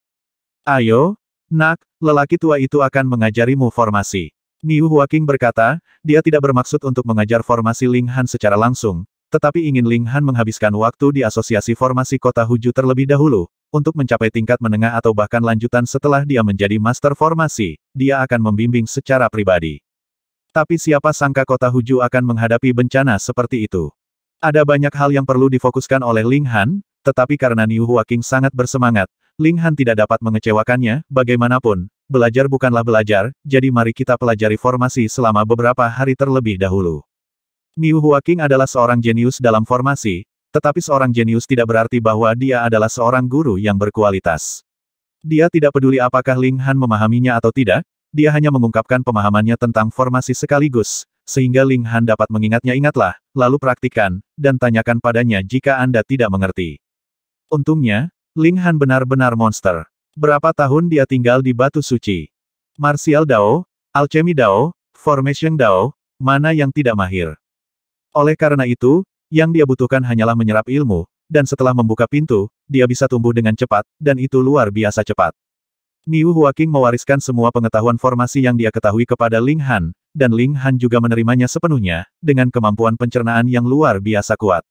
Ayo, nak, lelaki tua itu akan mengajarimu formasi. Niu Huaking berkata, dia tidak bermaksud untuk mengajar formasi Ling Han secara langsung, tetapi ingin Ling Han menghabiskan waktu di asosiasi formasi kota Huju terlebih dahulu, untuk mencapai tingkat menengah atau bahkan lanjutan setelah dia menjadi master formasi, dia akan membimbing secara pribadi. Tapi siapa sangka kota Huju akan menghadapi bencana seperti itu. Ada banyak hal yang perlu difokuskan oleh Ling Han, tetapi karena Niu King sangat bersemangat, Ling Han tidak dapat mengecewakannya, bagaimanapun, belajar bukanlah belajar, jadi mari kita pelajari formasi selama beberapa hari terlebih dahulu. Niu Huaking adalah seorang jenius dalam formasi, tetapi seorang jenius tidak berarti bahwa dia adalah seorang guru yang berkualitas. Dia tidak peduli apakah Ling Han memahaminya atau tidak, dia hanya mengungkapkan pemahamannya tentang formasi sekaligus, sehingga Ling Han dapat mengingatnya ingatlah, lalu praktikan, dan tanyakan padanya jika Anda tidak mengerti. Untungnya, Ling Han benar-benar monster. Berapa tahun dia tinggal di Batu Suci? Martial Dao, Alchemy Dao, Formation Dao, mana yang tidak mahir? Oleh karena itu, yang dia butuhkan hanyalah menyerap ilmu, dan setelah membuka pintu, dia bisa tumbuh dengan cepat, dan itu luar biasa cepat. Niu Huaking mewariskan semua pengetahuan formasi yang dia ketahui kepada Ling Han, dan Ling Han juga menerimanya sepenuhnya, dengan kemampuan pencernaan yang luar biasa kuat.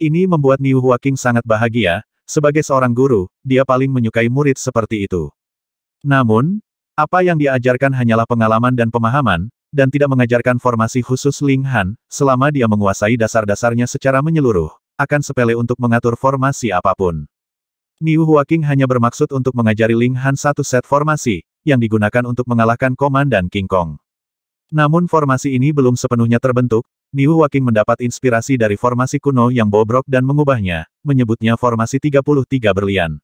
Ini membuat Niu Huaking sangat bahagia, sebagai seorang guru, dia paling menyukai murid seperti itu. Namun, apa yang diajarkan hanyalah pengalaman dan pemahaman, dan tidak mengajarkan formasi khusus Ling Han, selama dia menguasai dasar-dasarnya secara menyeluruh, akan sepele untuk mengatur formasi apapun. Niu Huaking hanya bermaksud untuk mengajari Ling Han satu set formasi, yang digunakan untuk mengalahkan Komandan King Kong. Namun formasi ini belum sepenuhnya terbentuk, Niu Huaking mendapat inspirasi dari formasi kuno yang bobrok dan mengubahnya, menyebutnya formasi 33 berlian.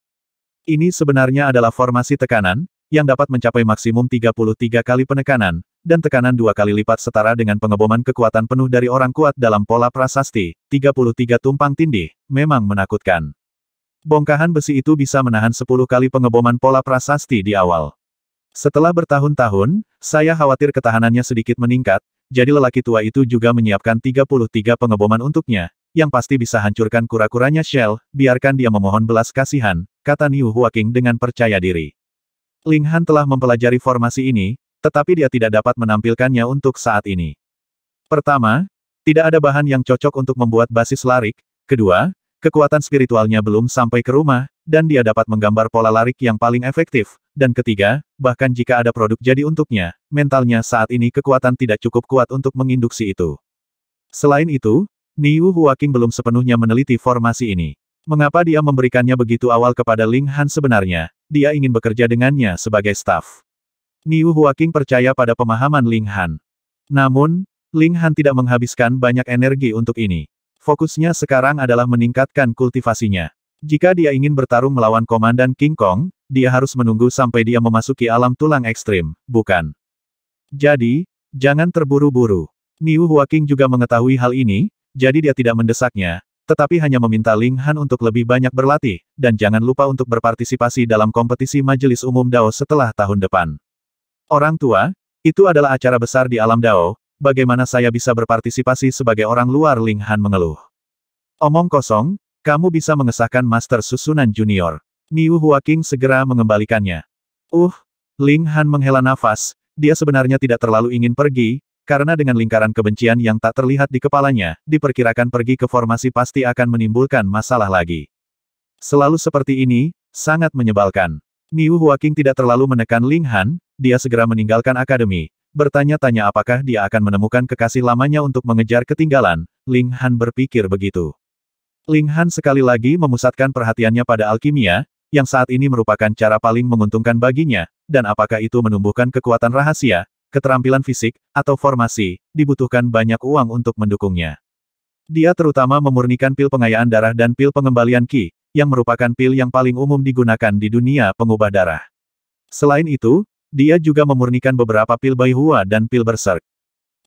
Ini sebenarnya adalah formasi tekanan, yang dapat mencapai maksimum 33 kali penekanan, dan tekanan dua kali lipat setara dengan pengeboman kekuatan penuh dari orang kuat dalam pola prasasti, 33 tumpang tindih, memang menakutkan. Bongkahan besi itu bisa menahan 10 kali pengeboman pola prasasti di awal. Setelah bertahun-tahun, saya khawatir ketahanannya sedikit meningkat, jadi lelaki tua itu juga menyiapkan 33 pengeboman untuknya, yang pasti bisa hancurkan kura-kuranya Shell, biarkan dia memohon belas kasihan, kata Niu Huaking dengan percaya diri. Ling Han telah mempelajari formasi ini, tetapi dia tidak dapat menampilkannya untuk saat ini. Pertama, tidak ada bahan yang cocok untuk membuat basis larik. Kedua, kekuatan spiritualnya belum sampai ke rumah, dan dia dapat menggambar pola larik yang paling efektif. Dan ketiga, bahkan jika ada produk jadi untuknya, mentalnya saat ini kekuatan tidak cukup kuat untuk menginduksi itu. Selain itu, Niu Huaking belum sepenuhnya meneliti formasi ini. Mengapa dia memberikannya begitu awal kepada Ling Han sebenarnya? dia ingin bekerja dengannya sebagai staf. Niu Huaking percaya pada pemahaman Ling Han. Namun, Ling Han tidak menghabiskan banyak energi untuk ini. Fokusnya sekarang adalah meningkatkan kultivasinya. Jika dia ingin bertarung melawan Komandan King Kong, dia harus menunggu sampai dia memasuki alam tulang ekstrim, bukan? Jadi, jangan terburu-buru. Niu Huaking juga mengetahui hal ini, jadi dia tidak mendesaknya, tetapi hanya meminta Ling Han untuk lebih banyak berlatih, dan jangan lupa untuk berpartisipasi dalam kompetisi Majelis Umum Dao setelah tahun depan. Orang tua, itu adalah acara besar di alam Dao, bagaimana saya bisa berpartisipasi sebagai orang luar Ling Han mengeluh. Omong kosong, kamu bisa mengesahkan Master Susunan Junior. Niu Huaking segera mengembalikannya. Uh, Ling Han menghela nafas, dia sebenarnya tidak terlalu ingin pergi, karena dengan lingkaran kebencian yang tak terlihat di kepalanya, diperkirakan pergi ke formasi pasti akan menimbulkan masalah lagi. Selalu seperti ini, sangat menyebalkan. Niu Huaking tidak terlalu menekan Ling Han, dia segera meninggalkan akademi, bertanya-tanya apakah dia akan menemukan kekasih lamanya untuk mengejar ketinggalan, Ling Han berpikir begitu. Ling Han sekali lagi memusatkan perhatiannya pada alkimia, yang saat ini merupakan cara paling menguntungkan baginya, dan apakah itu menumbuhkan kekuatan rahasia, keterampilan fisik, atau formasi, dibutuhkan banyak uang untuk mendukungnya. Dia terutama memurnikan pil pengayaan darah dan pil pengembalian Ki, yang merupakan pil yang paling umum digunakan di dunia pengubah darah. Selain itu, dia juga memurnikan beberapa pil Baihua dan pil Berserk.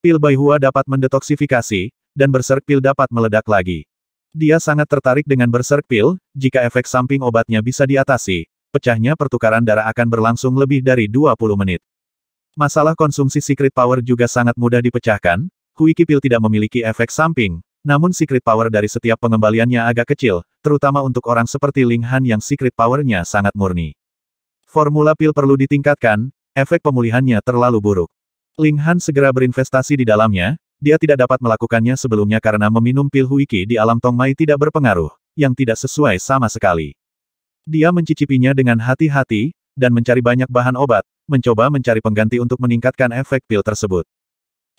Pil Baihua dapat mendetoksifikasi, dan Berserk pil dapat meledak lagi. Dia sangat tertarik dengan Berserk pil, jika efek samping obatnya bisa diatasi, pecahnya pertukaran darah akan berlangsung lebih dari 20 menit. Masalah konsumsi secret power juga sangat mudah dipecahkan, Huikipil tidak memiliki efek samping, namun secret power dari setiap pengembaliannya agak kecil, terutama untuk orang seperti Ling Han yang secret powernya sangat murni. Formula pil perlu ditingkatkan, efek pemulihannya terlalu buruk. Ling Han segera berinvestasi di dalamnya, dia tidak dapat melakukannya sebelumnya karena meminum pil Huiki di alam Tongmai tidak berpengaruh, yang tidak sesuai sama sekali. Dia mencicipinya dengan hati-hati, dan mencari banyak bahan obat, mencoba mencari pengganti untuk meningkatkan efek pil tersebut.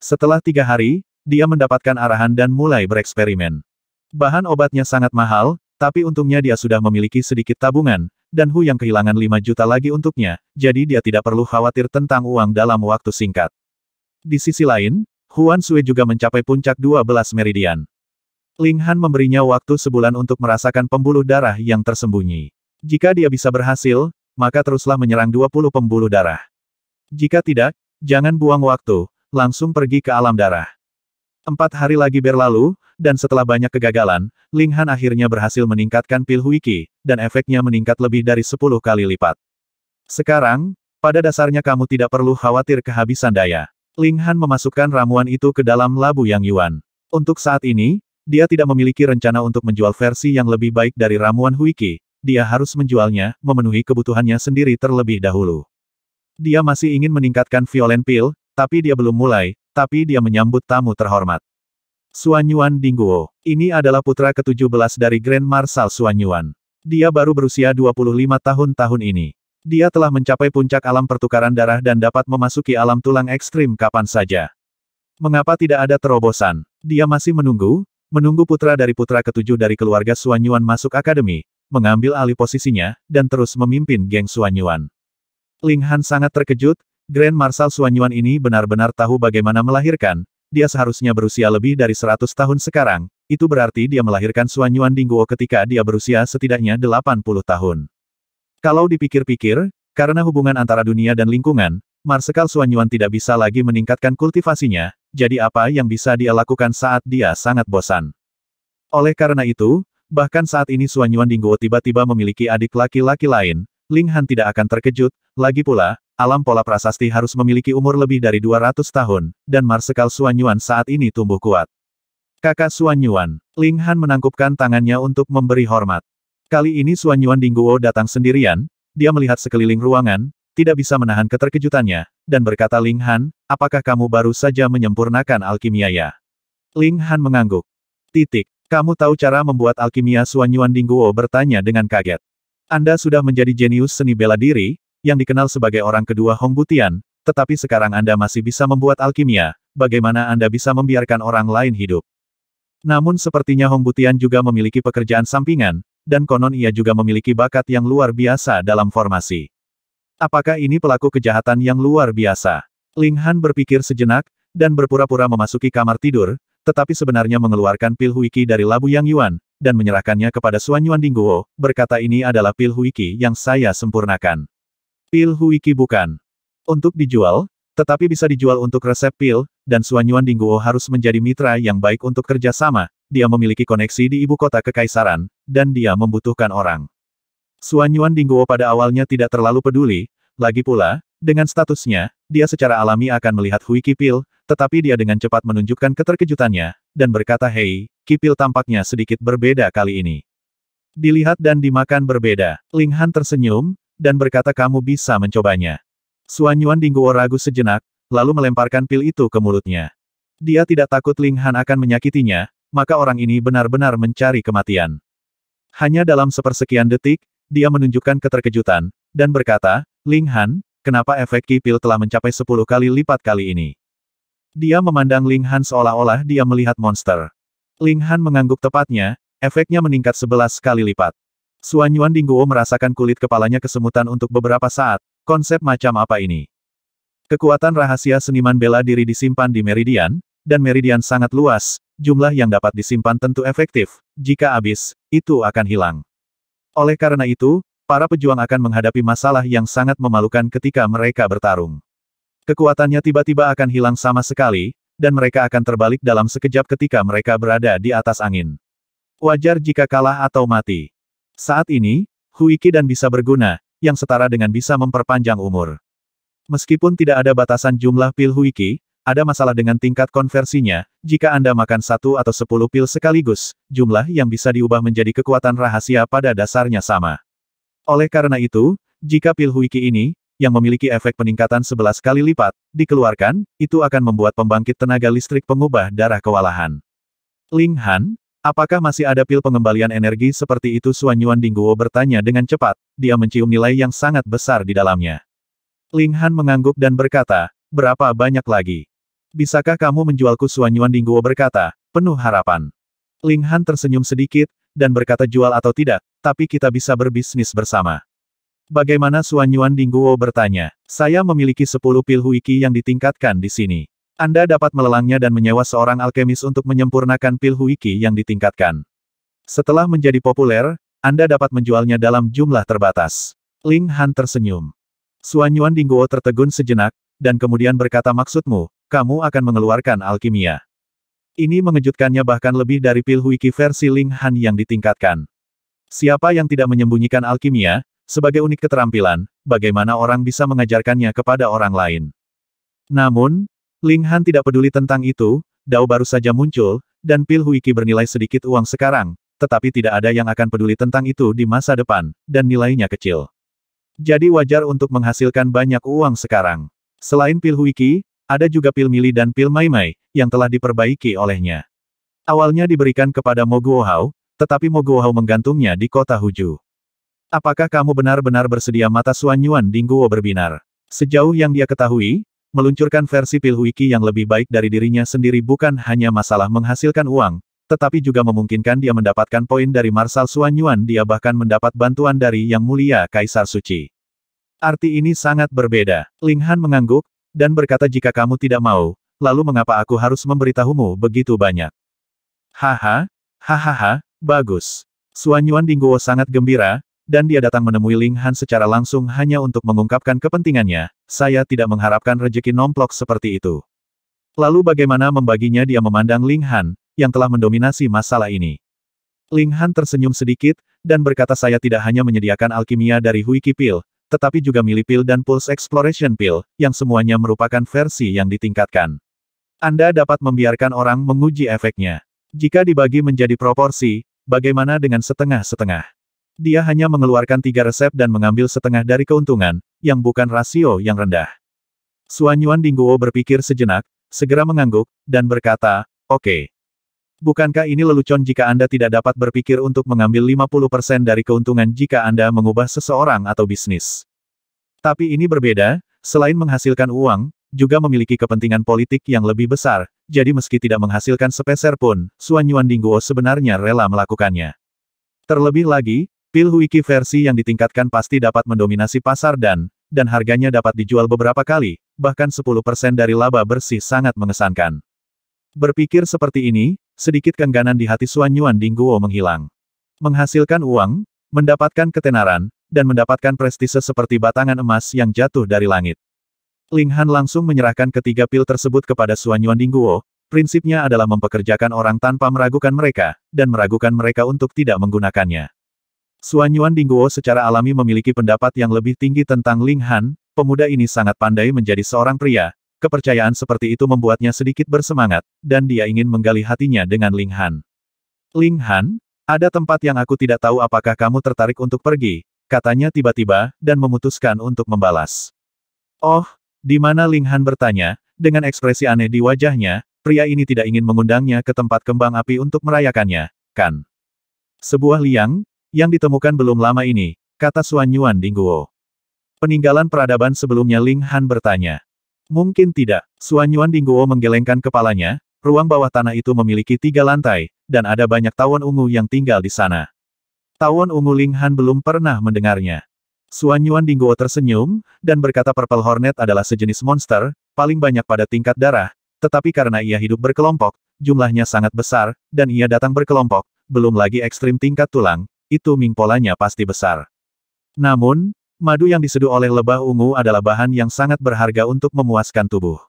Setelah tiga hari, dia mendapatkan arahan dan mulai bereksperimen. Bahan obatnya sangat mahal, tapi untungnya dia sudah memiliki sedikit tabungan, dan Hu yang kehilangan 5 juta lagi untuknya, jadi dia tidak perlu khawatir tentang uang dalam waktu singkat. Di sisi lain, Huan Sui juga mencapai puncak 12 meridian. Ling Han memberinya waktu sebulan untuk merasakan pembuluh darah yang tersembunyi. Jika dia bisa berhasil, maka teruslah menyerang 20 pembuluh darah. Jika tidak, jangan buang waktu, langsung pergi ke alam darah. Empat hari lagi berlalu, dan setelah banyak kegagalan, Ling Han akhirnya berhasil meningkatkan pil Huiki, dan efeknya meningkat lebih dari 10 kali lipat. Sekarang, pada dasarnya kamu tidak perlu khawatir kehabisan daya. Ling Han memasukkan ramuan itu ke dalam labu Yang Yuan. Untuk saat ini, dia tidak memiliki rencana untuk menjual versi yang lebih baik dari ramuan Huiki, dia harus menjualnya, memenuhi kebutuhannya sendiri terlebih dahulu. Dia masih ingin meningkatkan Violent Pill, tapi dia belum mulai, tapi dia menyambut tamu terhormat. Suan Yuan Dingguo. Ini adalah putra ke-17 dari Grand Marshal Suan Yuan. Dia baru berusia 25 tahun tahun ini. Dia telah mencapai puncak alam pertukaran darah dan dapat memasuki alam tulang ekstrim kapan saja. Mengapa tidak ada terobosan? Dia masih menunggu, menunggu putra dari putra ketujuh dari keluarga Suanyuan masuk akademi, mengambil alih posisinya, dan terus memimpin geng Suanyuan. Ling Han sangat terkejut, Grand Marshal Suanyuan ini benar-benar tahu bagaimana melahirkan, dia seharusnya berusia lebih dari 100 tahun sekarang, itu berarti dia melahirkan Suanyuan Dingguo ketika dia berusia setidaknya 80 tahun. Kalau dipikir-pikir, karena hubungan antara dunia dan lingkungan, Marsekal Suanyuan tidak bisa lagi meningkatkan kultivasinya, jadi apa yang bisa dia lakukan saat dia sangat bosan? Oleh karena itu, Bahkan saat ini Suanyuan Dingguo tiba-tiba memiliki adik laki-laki lain, Ling Han tidak akan terkejut, lagi pula, alam pola prasasti harus memiliki umur lebih dari 200 tahun, dan Marsekal Suanyuan saat ini tumbuh kuat. Kakak Suanyuan, Ling Han menangkupkan tangannya untuk memberi hormat. Kali ini Suanyuan Dingguo datang sendirian, dia melihat sekeliling ruangan, tidak bisa menahan keterkejutannya, dan berkata Ling Han, apakah kamu baru saja menyempurnakan alkimia ya? Ling Han mengangguk. Titik. Kamu tahu cara membuat alkimia Suanyuan Dingguo bertanya dengan kaget. Anda sudah menjadi jenius seni bela diri, yang dikenal sebagai orang kedua Hong Butian, tetapi sekarang Anda masih bisa membuat alkimia, bagaimana Anda bisa membiarkan orang lain hidup? Namun sepertinya Hong Butian juga memiliki pekerjaan sampingan, dan konon ia juga memiliki bakat yang luar biasa dalam formasi. Apakah ini pelaku kejahatan yang luar biasa? Ling Han berpikir sejenak, dan berpura-pura memasuki kamar tidur, tetapi sebenarnya mengeluarkan pil Huiki dari labu Yang Yuan, dan menyerahkannya kepada Suan Yuan Dingguo, berkata ini adalah pil Huiki yang saya sempurnakan. Pil Huiki bukan untuk dijual, tetapi bisa dijual untuk resep pil, dan Suan Yuan Dingguo harus menjadi mitra yang baik untuk kerjasama, dia memiliki koneksi di ibu kota kekaisaran, dan dia membutuhkan orang. Suan Yuan Dingguo pada awalnya tidak terlalu peduli, lagi pula, dengan statusnya, dia secara alami akan melihat Huiki Pil, tetapi dia dengan cepat menunjukkan keterkejutannya, dan berkata hei, kipil tampaknya sedikit berbeda kali ini. Dilihat dan dimakan berbeda. Ling Han tersenyum, dan berkata kamu bisa mencobanya. Suan Yuan Dingguo ragu sejenak, lalu melemparkan pil itu ke mulutnya. Dia tidak takut Ling Han akan menyakitinya, maka orang ini benar-benar mencari kematian. Hanya dalam sepersekian detik, dia menunjukkan keterkejutan, dan berkata, Ling Han, kenapa efek kipil telah mencapai 10 kali lipat kali ini? Dia memandang Ling Han seolah-olah dia melihat monster. Ling Han mengangguk tepatnya, efeknya meningkat sebelas kali lipat. Suan Yuan Dingguo merasakan kulit kepalanya kesemutan untuk beberapa saat, konsep macam apa ini? Kekuatan rahasia seniman bela diri disimpan di Meridian, dan Meridian sangat luas, jumlah yang dapat disimpan tentu efektif, jika habis, itu akan hilang. Oleh karena itu, para pejuang akan menghadapi masalah yang sangat memalukan ketika mereka bertarung kekuatannya tiba-tiba akan hilang sama sekali, dan mereka akan terbalik dalam sekejap ketika mereka berada di atas angin. Wajar jika kalah atau mati. Saat ini, Huiki dan bisa berguna, yang setara dengan bisa memperpanjang umur. Meskipun tidak ada batasan jumlah pil Huiki, ada masalah dengan tingkat konversinya, jika Anda makan satu atau sepuluh pil sekaligus, jumlah yang bisa diubah menjadi kekuatan rahasia pada dasarnya sama. Oleh karena itu, jika pil Huiki ini, yang memiliki efek peningkatan 11 kali lipat, dikeluarkan, itu akan membuat pembangkit tenaga listrik pengubah darah kewalahan. Ling Han, apakah masih ada pil pengembalian energi seperti itu Suan Yuan Dingguo bertanya dengan cepat, dia mencium nilai yang sangat besar di dalamnya. Ling Han mengangguk dan berkata, berapa banyak lagi? Bisakah kamu menjualku Suan Yuan Dingguo berkata, penuh harapan. Ling Han tersenyum sedikit, dan berkata jual atau tidak, tapi kita bisa berbisnis bersama. Bagaimana Suan Yuan Dingguo bertanya. Saya memiliki sepuluh pil huiki yang ditingkatkan di sini. Anda dapat melelangnya dan menyewa seorang alkemis untuk menyempurnakan pil huiki yang ditingkatkan. Setelah menjadi populer, Anda dapat menjualnya dalam jumlah terbatas. Ling Han tersenyum. Suan Yuan Dingguo tertegun sejenak, dan kemudian berkata maksudmu, kamu akan mengeluarkan alkimia. Ini mengejutkannya bahkan lebih dari pil huiki versi Ling Han yang ditingkatkan. Siapa yang tidak menyembunyikan alkimia, sebagai unik keterampilan, bagaimana orang bisa mengajarkannya kepada orang lain. Namun, Ling Han tidak peduli tentang itu, Dao baru saja muncul, dan pil Huiki bernilai sedikit uang sekarang, tetapi tidak ada yang akan peduli tentang itu di masa depan, dan nilainya kecil. Jadi wajar untuk menghasilkan banyak uang sekarang. Selain pil Huiki, ada juga pil Mili dan pil Mai Mai yang telah diperbaiki olehnya. Awalnya diberikan kepada Moguohao, tetapi Moguohao menggantungnya di kota Huju. Apakah kamu benar-benar bersedia mata Suan Yuan Dingguo berbinar? Sejauh yang dia ketahui, meluncurkan versi Pilhuiki yang lebih baik dari dirinya sendiri bukan hanya masalah menghasilkan uang, tetapi juga memungkinkan dia mendapatkan poin dari Marsal Suan Yuan dia bahkan mendapat bantuan dari Yang Mulia Kaisar Suci. Arti ini sangat berbeda. Ling Han mengangguk, dan berkata jika kamu tidak mau, lalu mengapa aku harus memberitahumu begitu banyak? Haha, hahaha, bagus. Suan Yuan Dingguo sangat gembira, dan dia datang menemui Ling Han secara langsung hanya untuk mengungkapkan kepentingannya, saya tidak mengharapkan rejeki nomplok seperti itu. Lalu bagaimana membaginya dia memandang Ling Han, yang telah mendominasi masalah ini. Ling Han tersenyum sedikit, dan berkata saya tidak hanya menyediakan alkimia dari Huiki Pill, tetapi juga Mili Pill dan Pulse Exploration Pill, yang semuanya merupakan versi yang ditingkatkan. Anda dapat membiarkan orang menguji efeknya. Jika dibagi menjadi proporsi, bagaimana dengan setengah-setengah? Dia hanya mengeluarkan tiga resep dan mengambil setengah dari keuntungan, yang bukan rasio yang rendah. Suanyuan Dingguo berpikir sejenak, segera mengangguk, dan berkata, oke. Okay. Bukankah ini lelucon jika Anda tidak dapat berpikir untuk mengambil 50% dari keuntungan jika Anda mengubah seseorang atau bisnis? Tapi ini berbeda, selain menghasilkan uang, juga memiliki kepentingan politik yang lebih besar, jadi meski tidak menghasilkan sepeser pun, Suan Yuan Dingguo sebenarnya rela melakukannya. Terlebih lagi, Pil Huiki versi yang ditingkatkan pasti dapat mendominasi pasar dan, dan harganya dapat dijual beberapa kali, bahkan 10% dari laba bersih sangat mengesankan. Berpikir seperti ini, sedikit kengganan di hati Suan Yuan Dingguo menghilang. Menghasilkan uang, mendapatkan ketenaran, dan mendapatkan prestise seperti batangan emas yang jatuh dari langit. Ling Han langsung menyerahkan ketiga pil tersebut kepada Suan Yuan Dingguo, prinsipnya adalah mempekerjakan orang tanpa meragukan mereka, dan meragukan mereka untuk tidak menggunakannya. Suanyuan Dingguo secara alami memiliki pendapat yang lebih tinggi tentang Ling Han, pemuda ini sangat pandai menjadi seorang pria, kepercayaan seperti itu membuatnya sedikit bersemangat, dan dia ingin menggali hatinya dengan Ling Han. Ling Han, ada tempat yang aku tidak tahu apakah kamu tertarik untuk pergi, katanya tiba-tiba, dan memutuskan untuk membalas. Oh, di mana Ling Han bertanya, dengan ekspresi aneh di wajahnya, pria ini tidak ingin mengundangnya ke tempat kembang api untuk merayakannya, kan? Sebuah liang, yang ditemukan belum lama ini, kata Suan Yuan Dingguo. Peninggalan peradaban sebelumnya Ling Han bertanya. Mungkin tidak, Suan Yuan Dingguo menggelengkan kepalanya, ruang bawah tanah itu memiliki tiga lantai, dan ada banyak tawon ungu yang tinggal di sana. Tawon ungu Ling Han belum pernah mendengarnya. Suan Yuan Dingguo tersenyum, dan berkata Purple Hornet adalah sejenis monster, paling banyak pada tingkat darah, tetapi karena ia hidup berkelompok, jumlahnya sangat besar, dan ia datang berkelompok, belum lagi ekstrim tingkat tulang, itu Ming polanya pasti besar. Namun, madu yang diseduh oleh lebah ungu adalah bahan yang sangat berharga untuk memuaskan tubuh.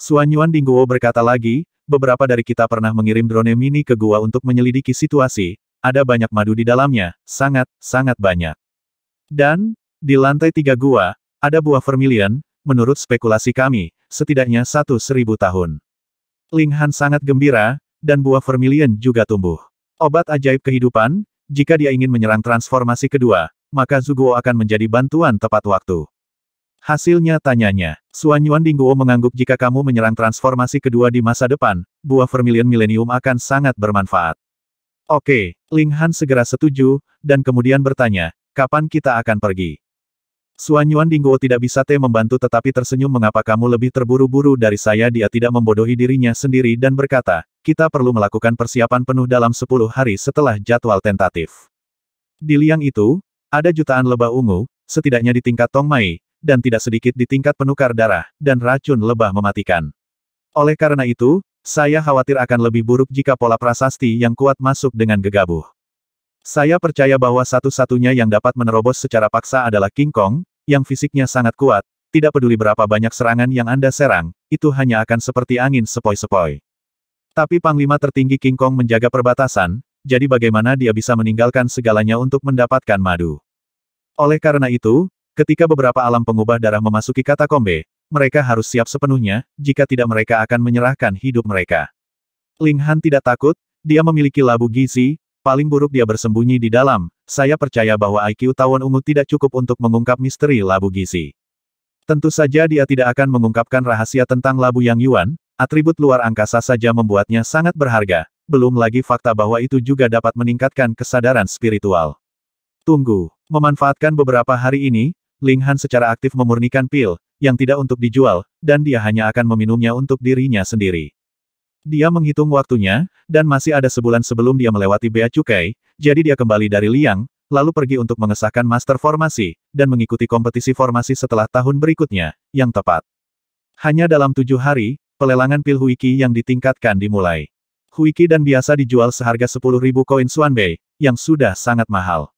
Suanyuan Yuan Dingguo berkata lagi, beberapa dari kita pernah mengirim drone mini ke gua untuk menyelidiki situasi, ada banyak madu di dalamnya, sangat, sangat banyak. Dan, di lantai tiga gua, ada buah vermilion, menurut spekulasi kami, setidaknya satu seribu tahun. Ling Han sangat gembira, dan buah vermilion juga tumbuh. Obat ajaib kehidupan, jika dia ingin menyerang transformasi kedua, maka Zuguo akan menjadi bantuan tepat waktu. Hasilnya tanyanya, Suan Yuan Dingguo mengangguk jika kamu menyerang transformasi kedua di masa depan, buah vermilion milenium akan sangat bermanfaat. Oke, Ling Han segera setuju, dan kemudian bertanya, kapan kita akan pergi? Suanyuan Dingguo tidak bisa te membantu tetapi tersenyum mengapa kamu lebih terburu-buru dari saya dia tidak membodohi dirinya sendiri dan berkata, kita perlu melakukan persiapan penuh dalam 10 hari setelah jadwal tentatif. Di liang itu, ada jutaan lebah ungu, setidaknya di tingkat Tong Mai, dan tidak sedikit di tingkat penukar darah, dan racun lebah mematikan. Oleh karena itu, saya khawatir akan lebih buruk jika pola prasasti yang kuat masuk dengan gegabah. Saya percaya bahwa satu-satunya yang dapat menerobos secara paksa adalah King Kong, yang fisiknya sangat kuat, tidak peduli berapa banyak serangan yang Anda serang, itu hanya akan seperti angin sepoi-sepoi. Tapi Panglima tertinggi King Kong menjaga perbatasan, jadi bagaimana dia bisa meninggalkan segalanya untuk mendapatkan madu. Oleh karena itu, ketika beberapa alam pengubah darah memasuki kata kombe, mereka harus siap sepenuhnya, jika tidak mereka akan menyerahkan hidup mereka. Ling Han tidak takut, dia memiliki labu gizi, Paling buruk dia bersembunyi di dalam, saya percaya bahwa IQ tawon ungu tidak cukup untuk mengungkap misteri labu gizi. Tentu saja dia tidak akan mengungkapkan rahasia tentang labu yang Yuan, atribut luar angkasa saja membuatnya sangat berharga, belum lagi fakta bahwa itu juga dapat meningkatkan kesadaran spiritual. Tunggu, memanfaatkan beberapa hari ini, Ling Han secara aktif memurnikan pil, yang tidak untuk dijual, dan dia hanya akan meminumnya untuk dirinya sendiri. Dia menghitung waktunya, dan masih ada sebulan sebelum dia melewati Bea Cukai, jadi dia kembali dari Liang, lalu pergi untuk mengesahkan master formasi, dan mengikuti kompetisi formasi setelah tahun berikutnya, yang tepat. Hanya dalam tujuh hari, pelelangan pil Huiki yang ditingkatkan dimulai. Huiki dan biasa dijual seharga 10.000 koin Suanbei, yang sudah sangat mahal.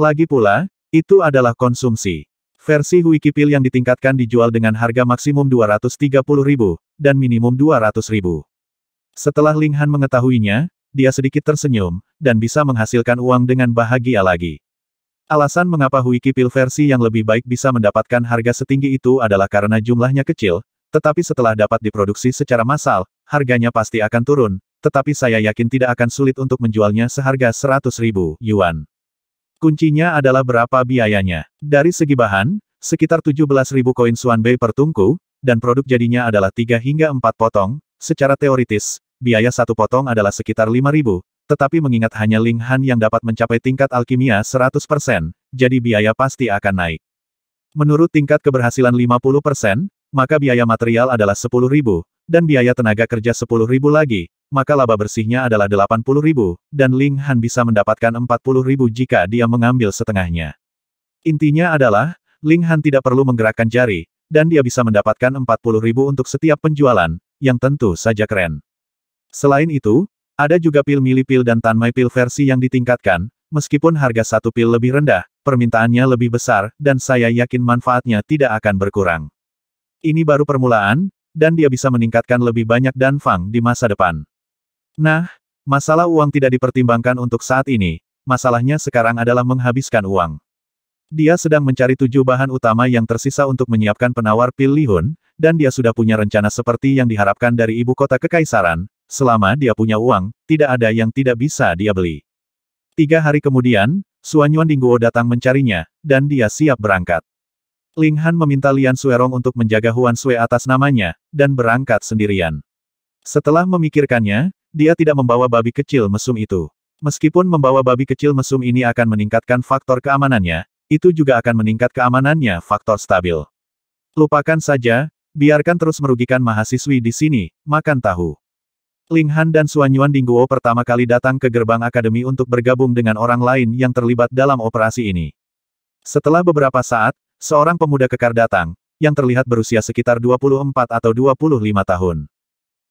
Lagi pula, itu adalah konsumsi. Versi Huiki pil yang ditingkatkan dijual dengan harga maksimum 230.000, dan minimum 200.000. Setelah Ling Han mengetahuinya, dia sedikit tersenyum, dan bisa menghasilkan uang dengan bahagia lagi. Alasan mengapa Hui Kipil versi yang lebih baik bisa mendapatkan harga setinggi itu adalah karena jumlahnya kecil, tetapi setelah dapat diproduksi secara massal, harganya pasti akan turun, tetapi saya yakin tidak akan sulit untuk menjualnya seharga 100 ribu yuan. Kuncinya adalah berapa biayanya. Dari segi bahan, sekitar 17 ribu koin Suan Bei per tungku, dan produk jadinya adalah 3 hingga 4 potong, secara teoritis, biaya satu potong adalah sekitar ribu, tetapi mengingat hanya Ling Han yang dapat mencapai tingkat alkimia 100%, jadi biaya pasti akan naik. Menurut tingkat keberhasilan 50%, maka biaya material adalah ribu, dan biaya tenaga kerja ribu lagi, maka laba bersihnya adalah 80.000, dan Ling Han bisa mendapatkan ribu jika dia mengambil setengahnya. Intinya adalah, Ling Han tidak perlu menggerakkan jari, dan dia bisa mendapatkan ribu untuk setiap penjualan, yang tentu saja keren. Selain itu, ada juga pil milipil dan tanmai pil versi yang ditingkatkan, meskipun harga satu pil lebih rendah, permintaannya lebih besar, dan saya yakin manfaatnya tidak akan berkurang. Ini baru permulaan, dan dia bisa meningkatkan lebih banyak dan Fang di masa depan. Nah, masalah uang tidak dipertimbangkan untuk saat ini, masalahnya sekarang adalah menghabiskan uang. Dia sedang mencari tujuh bahan utama yang tersisa untuk menyiapkan penawar pil Lihun, dan dia sudah punya rencana seperti yang diharapkan dari ibu kota kekaisaran, Selama dia punya uang, tidak ada yang tidak bisa dia beli. Tiga hari kemudian, Suan Yuan Dingguo datang mencarinya, dan dia siap berangkat. Ling Han meminta Lian Suerong untuk menjaga Huan Sui atas namanya, dan berangkat sendirian. Setelah memikirkannya, dia tidak membawa babi kecil mesum itu. Meskipun membawa babi kecil mesum ini akan meningkatkan faktor keamanannya, itu juga akan meningkat keamanannya faktor stabil. Lupakan saja, biarkan terus merugikan mahasiswi di sini, makan tahu. Ling Han dan Suan Yuan Dingguo pertama kali datang ke gerbang akademi untuk bergabung dengan orang lain yang terlibat dalam operasi ini. Setelah beberapa saat, seorang pemuda kekar datang, yang terlihat berusia sekitar 24 atau 25 tahun.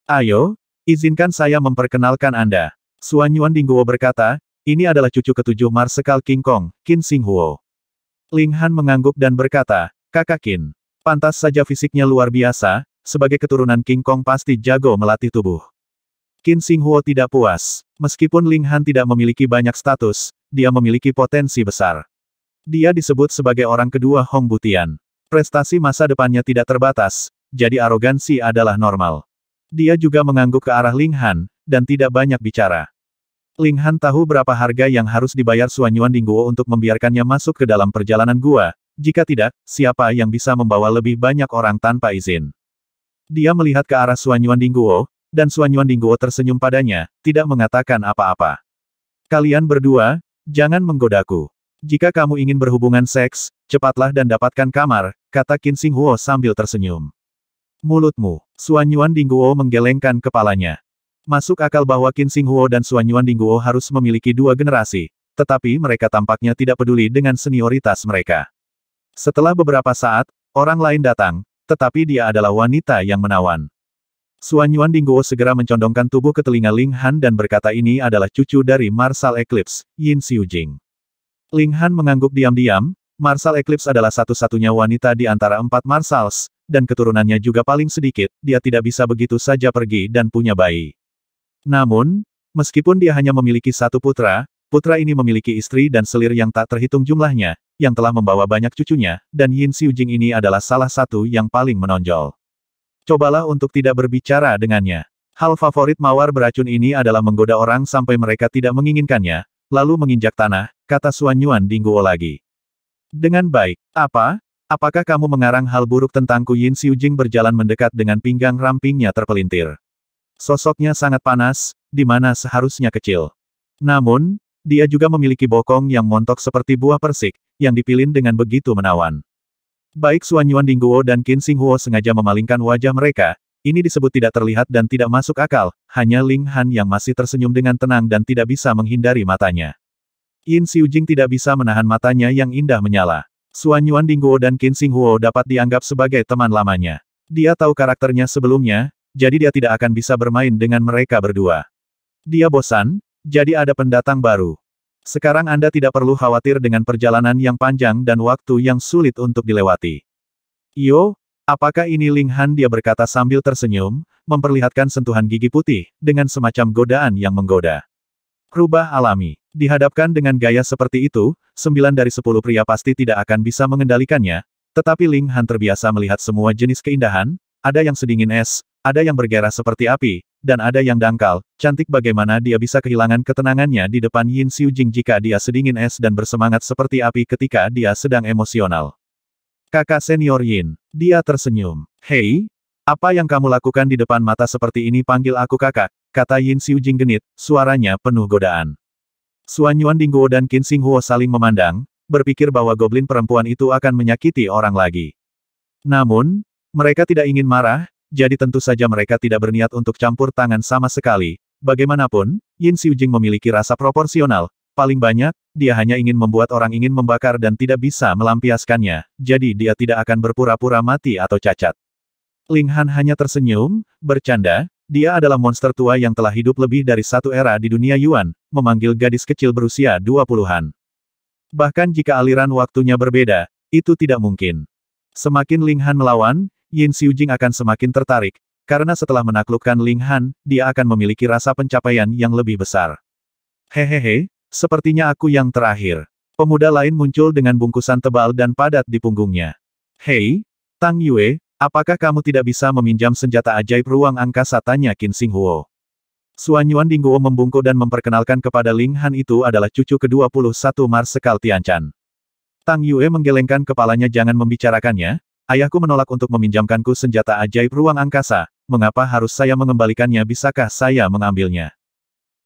Ayo, izinkan saya memperkenalkan Anda. Suan Yuan Dingguo berkata, ini adalah cucu ketujuh Marsekal King Kong, Qin Xing Huo. Ling Han mengangguk dan berkata, kakak Qin, pantas saja fisiknya luar biasa, sebagai keturunan King Kong pasti jago melatih tubuh. Qin Huo tidak puas. Meskipun Ling Han tidak memiliki banyak status, dia memiliki potensi besar. Dia disebut sebagai orang kedua Hong Butian. Prestasi masa depannya tidak terbatas, jadi arogansi adalah normal. Dia juga mengangguk ke arah Ling Han, dan tidak banyak bicara. Ling Han tahu berapa harga yang harus dibayar Suanyuan Dingguo untuk membiarkannya masuk ke dalam perjalanan gua, jika tidak, siapa yang bisa membawa lebih banyak orang tanpa izin? Dia melihat ke arah Suanyuan Dingguo, dan Suanyuan Dingguo tersenyum padanya, tidak mengatakan apa-apa. Kalian berdua, jangan menggodaku. Jika kamu ingin berhubungan seks, cepatlah dan dapatkan kamar, kata Qin Xing Huo sambil tersenyum. Mulutmu, Suanyuan Dingguo menggelengkan kepalanya. Masuk akal bahwa Qin Xing Huo dan Suanyuan Dingguo harus memiliki dua generasi, tetapi mereka tampaknya tidak peduli dengan senioritas mereka. Setelah beberapa saat, orang lain datang, tetapi dia adalah wanita yang menawan. Suan Yuan Dingguo segera mencondongkan tubuh ke telinga Ling Han dan berkata ini adalah cucu dari Marshal Eclipse, Yin Jing. Ling Han mengangguk diam-diam, Marshal Eclipse adalah satu-satunya wanita di antara empat Marshals, dan keturunannya juga paling sedikit, dia tidak bisa begitu saja pergi dan punya bayi. Namun, meskipun dia hanya memiliki satu putra, putra ini memiliki istri dan selir yang tak terhitung jumlahnya, yang telah membawa banyak cucunya, dan Yin Jing ini adalah salah satu yang paling menonjol. Cobalah untuk tidak berbicara dengannya. Hal favorit mawar beracun ini adalah menggoda orang sampai mereka tidak menginginkannya, lalu menginjak tanah, kata Suan Yuan Dingguo lagi. Dengan baik, apa? Apakah kamu mengarang hal buruk tentangku Yin Xiu Jing berjalan mendekat dengan pinggang rampingnya terpelintir. Sosoknya sangat panas, di mana seharusnya kecil. Namun, dia juga memiliki bokong yang montok seperti buah persik, yang dipilin dengan begitu menawan. Baik Xuan Yuan Dingguo dan Qin Xinghuo sengaja memalingkan wajah mereka, ini disebut tidak terlihat dan tidak masuk akal, hanya Ling Han yang masih tersenyum dengan tenang dan tidak bisa menghindari matanya. Yin Jing tidak bisa menahan matanya yang indah menyala. Xuan Yuan Dingguo dan Qin Xinghuo dapat dianggap sebagai teman lamanya. Dia tahu karakternya sebelumnya, jadi dia tidak akan bisa bermain dengan mereka berdua. Dia bosan, jadi ada pendatang baru. Sekarang Anda tidak perlu khawatir dengan perjalanan yang panjang dan waktu yang sulit untuk dilewati. Yo, apakah ini Ling Han dia berkata sambil tersenyum, memperlihatkan sentuhan gigi putih, dengan semacam godaan yang menggoda. Rubah alami. Dihadapkan dengan gaya seperti itu, sembilan dari sepuluh pria pasti tidak akan bisa mengendalikannya, tetapi Ling Han terbiasa melihat semua jenis keindahan, ada yang sedingin es, ada yang bergerak seperti api, dan ada yang dangkal, cantik bagaimana dia bisa kehilangan ketenangannya di depan Yin Xiu Jing jika dia sedingin es dan bersemangat seperti api ketika dia sedang emosional. Kakak senior Yin. Dia tersenyum. Hei, apa yang kamu lakukan di depan mata seperti ini panggil aku kakak, kata Yin Xiu Jing genit, suaranya penuh godaan. Suan Yuan Dingguo dan Qin Xing Huo saling memandang, berpikir bahwa goblin perempuan itu akan menyakiti orang lagi. Namun, mereka tidak ingin marah, jadi tentu saja mereka tidak berniat untuk campur tangan sama sekali. Bagaimanapun, Yin Xiujing memiliki rasa proporsional. Paling banyak, dia hanya ingin membuat orang ingin membakar dan tidak bisa melampiaskannya, jadi dia tidak akan berpura-pura mati atau cacat. Ling Han hanya tersenyum, bercanda, dia adalah monster tua yang telah hidup lebih dari satu era di dunia Yuan, memanggil gadis kecil berusia dua puluhan. Bahkan jika aliran waktunya berbeda, itu tidak mungkin. Semakin Ling Han melawan, Yin Xiujing akan semakin tertarik, karena setelah menaklukkan Ling Han, dia akan memiliki rasa pencapaian yang lebih besar. Hehehe, sepertinya aku yang terakhir. Pemuda lain muncul dengan bungkusan tebal dan padat di punggungnya. Hei, Tang Yue, apakah kamu tidak bisa meminjam senjata ajaib ruang angkasa tanya Qin Xing Huo. Suan Yuan Dingguo membungkuk dan memperkenalkan kepada Ling Han itu adalah cucu ke-21 Marsekal Tianchan. Tang Yue menggelengkan kepalanya jangan membicarakannya, Ayahku menolak untuk meminjamkanku senjata ajaib ruang angkasa, mengapa harus saya mengembalikannya bisakah saya mengambilnya?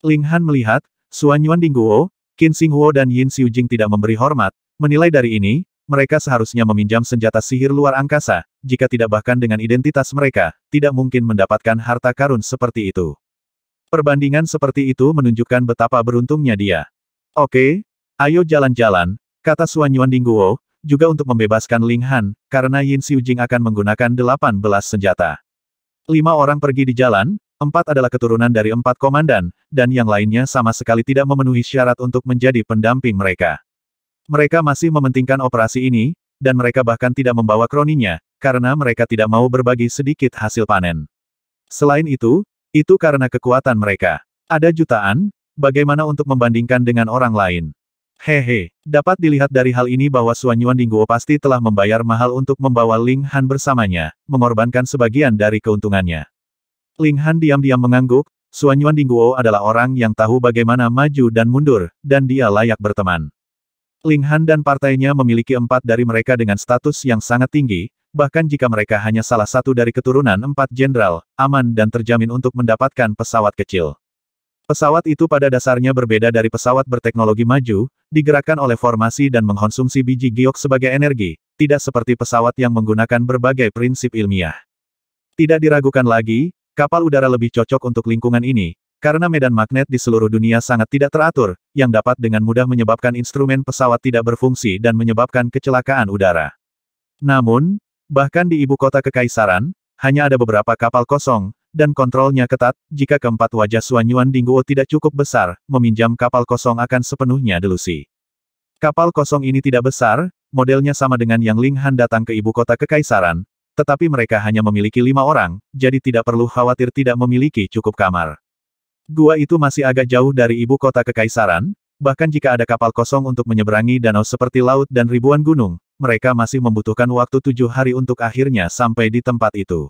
Ling Han melihat, Suan Yuan Dingguo, Qin Huo dan Yin Jing tidak memberi hormat, menilai dari ini, mereka seharusnya meminjam senjata sihir luar angkasa, jika tidak bahkan dengan identitas mereka, tidak mungkin mendapatkan harta karun seperti itu. Perbandingan seperti itu menunjukkan betapa beruntungnya dia. Oke, ayo jalan-jalan, kata Suan Yuan Dingguo, juga untuk membebaskan Ling Han, karena Yin Jing akan menggunakan 18 senjata. Lima orang pergi di jalan, empat adalah keturunan dari empat komandan, dan yang lainnya sama sekali tidak memenuhi syarat untuk menjadi pendamping mereka. Mereka masih mementingkan operasi ini, dan mereka bahkan tidak membawa kroninya, karena mereka tidak mau berbagi sedikit hasil panen. Selain itu, itu karena kekuatan mereka. Ada jutaan, bagaimana untuk membandingkan dengan orang lain? Hehe, dapat dilihat dari hal ini bahwa Suanyuan Dingguo pasti telah membayar mahal untuk membawa Ling Han bersamanya, mengorbankan sebagian dari keuntungannya. Ling Han diam-diam mengangguk, Suanyuan Dingguo adalah orang yang tahu bagaimana maju dan mundur, dan dia layak berteman. Ling Han dan partainya memiliki empat dari mereka dengan status yang sangat tinggi, bahkan jika mereka hanya salah satu dari keturunan empat jenderal, aman dan terjamin untuk mendapatkan pesawat kecil. Pesawat itu pada dasarnya berbeda dari pesawat berteknologi maju, digerakkan oleh formasi dan mengkonsumsi biji giok sebagai energi, tidak seperti pesawat yang menggunakan berbagai prinsip ilmiah. Tidak diragukan lagi, kapal udara lebih cocok untuk lingkungan ini, karena medan magnet di seluruh dunia sangat tidak teratur, yang dapat dengan mudah menyebabkan instrumen pesawat tidak berfungsi dan menyebabkan kecelakaan udara. Namun, bahkan di ibu kota kekaisaran, hanya ada beberapa kapal kosong, dan kontrolnya ketat, jika keempat wajah Suan Yuan Dingguo tidak cukup besar, meminjam kapal kosong akan sepenuhnya delusi. Kapal kosong ini tidak besar, modelnya sama dengan yang Ling Han datang ke ibu kota kekaisaran, tetapi mereka hanya memiliki lima orang, jadi tidak perlu khawatir tidak memiliki cukup kamar. Gua itu masih agak jauh dari ibu kota kekaisaran, bahkan jika ada kapal kosong untuk menyeberangi danau seperti laut dan ribuan gunung, mereka masih membutuhkan waktu tujuh hari untuk akhirnya sampai di tempat itu.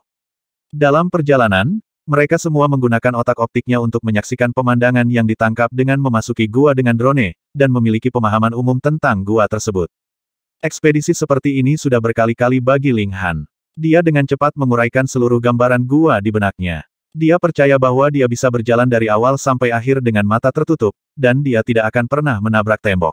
Dalam perjalanan, mereka semua menggunakan otak optiknya untuk menyaksikan pemandangan yang ditangkap dengan memasuki gua dengan drone, dan memiliki pemahaman umum tentang gua tersebut. Ekspedisi seperti ini sudah berkali-kali bagi Ling Han. Dia dengan cepat menguraikan seluruh gambaran gua di benaknya. Dia percaya bahwa dia bisa berjalan dari awal sampai akhir dengan mata tertutup, dan dia tidak akan pernah menabrak tembok.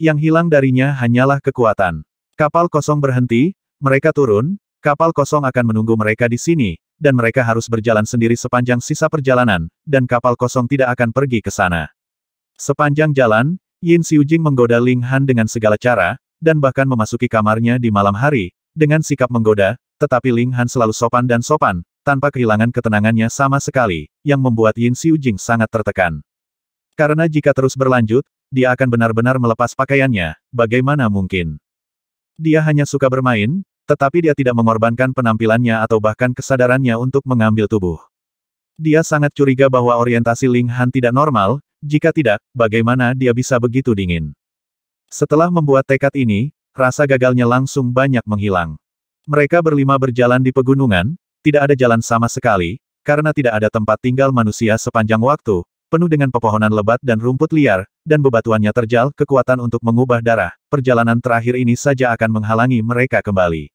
Yang hilang darinya hanyalah kekuatan. Kapal kosong berhenti, mereka turun, Kapal kosong akan menunggu mereka di sini, dan mereka harus berjalan sendiri sepanjang sisa perjalanan, dan kapal kosong tidak akan pergi ke sana. Sepanjang jalan, Yin Xiujing menggoda Ling Han dengan segala cara, dan bahkan memasuki kamarnya di malam hari, dengan sikap menggoda, tetapi Ling Han selalu sopan dan sopan, tanpa kehilangan ketenangannya sama sekali, yang membuat Yin Xiujing sangat tertekan. Karena jika terus berlanjut, dia akan benar-benar melepas pakaiannya, bagaimana mungkin? Dia hanya suka bermain, tetapi dia tidak mengorbankan penampilannya atau bahkan kesadarannya untuk mengambil tubuh. Dia sangat curiga bahwa orientasi Ling Han tidak normal, jika tidak, bagaimana dia bisa begitu dingin. Setelah membuat tekad ini, rasa gagalnya langsung banyak menghilang. Mereka berlima berjalan di pegunungan, tidak ada jalan sama sekali, karena tidak ada tempat tinggal manusia sepanjang waktu, penuh dengan pepohonan lebat dan rumput liar, dan bebatuannya terjal kekuatan untuk mengubah darah, perjalanan terakhir ini saja akan menghalangi mereka kembali.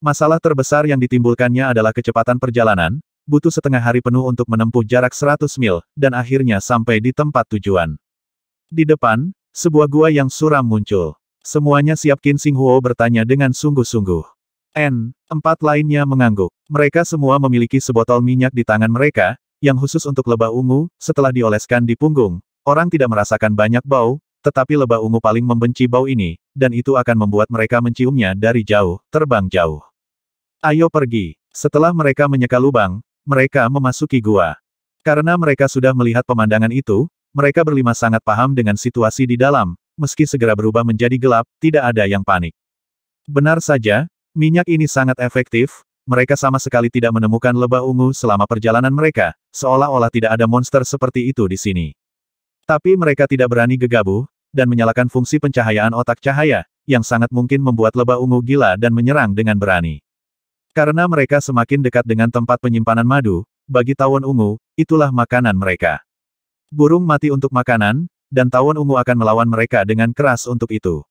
Masalah terbesar yang ditimbulkannya adalah kecepatan perjalanan, butuh setengah hari penuh untuk menempuh jarak 100 mil, dan akhirnya sampai di tempat tujuan. Di depan, sebuah gua yang suram muncul. Semuanya siap Qin Xing Huo bertanya dengan sungguh-sungguh. N. Empat lainnya mengangguk. Mereka semua memiliki sebotol minyak di tangan mereka, yang khusus untuk lebah ungu, setelah dioleskan di punggung. Orang tidak merasakan banyak bau, tetapi lebah ungu paling membenci bau ini, dan itu akan membuat mereka menciumnya dari jauh, terbang jauh. Ayo pergi. Setelah mereka menyeka lubang, mereka memasuki gua. Karena mereka sudah melihat pemandangan itu, mereka berlima sangat paham dengan situasi di dalam, meski segera berubah menjadi gelap, tidak ada yang panik. Benar saja, minyak ini sangat efektif, mereka sama sekali tidak menemukan lebah ungu selama perjalanan mereka, seolah-olah tidak ada monster seperti itu di sini. Tapi mereka tidak berani gegabah, dan menyalakan fungsi pencahayaan otak cahaya, yang sangat mungkin membuat lebah ungu gila dan menyerang dengan berani. Karena mereka semakin dekat dengan tempat penyimpanan madu, bagi tawon ungu, itulah makanan mereka. Burung mati untuk makanan, dan tawon ungu akan melawan mereka dengan keras untuk itu.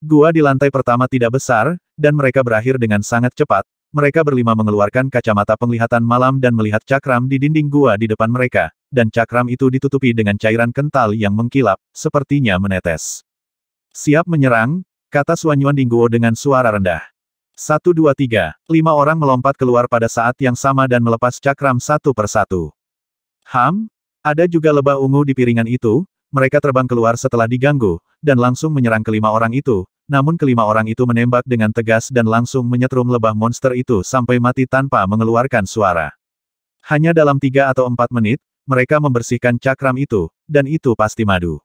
Gua di lantai pertama tidak besar, dan mereka berakhir dengan sangat cepat. Mereka berlima mengeluarkan kacamata penglihatan malam dan melihat cakram di dinding gua di depan mereka, dan cakram itu ditutupi dengan cairan kental yang mengkilap, sepertinya menetes. Siap menyerang, kata Suanyuan Dingguo dengan suara rendah. Satu dua tiga, lima orang melompat keluar pada saat yang sama dan melepas cakram satu persatu. Ham, ada juga lebah ungu di piringan itu, mereka terbang keluar setelah diganggu, dan langsung menyerang kelima orang itu, namun kelima orang itu menembak dengan tegas dan langsung menyetrum lebah monster itu sampai mati tanpa mengeluarkan suara. Hanya dalam tiga atau empat menit, mereka membersihkan cakram itu, dan itu pasti madu.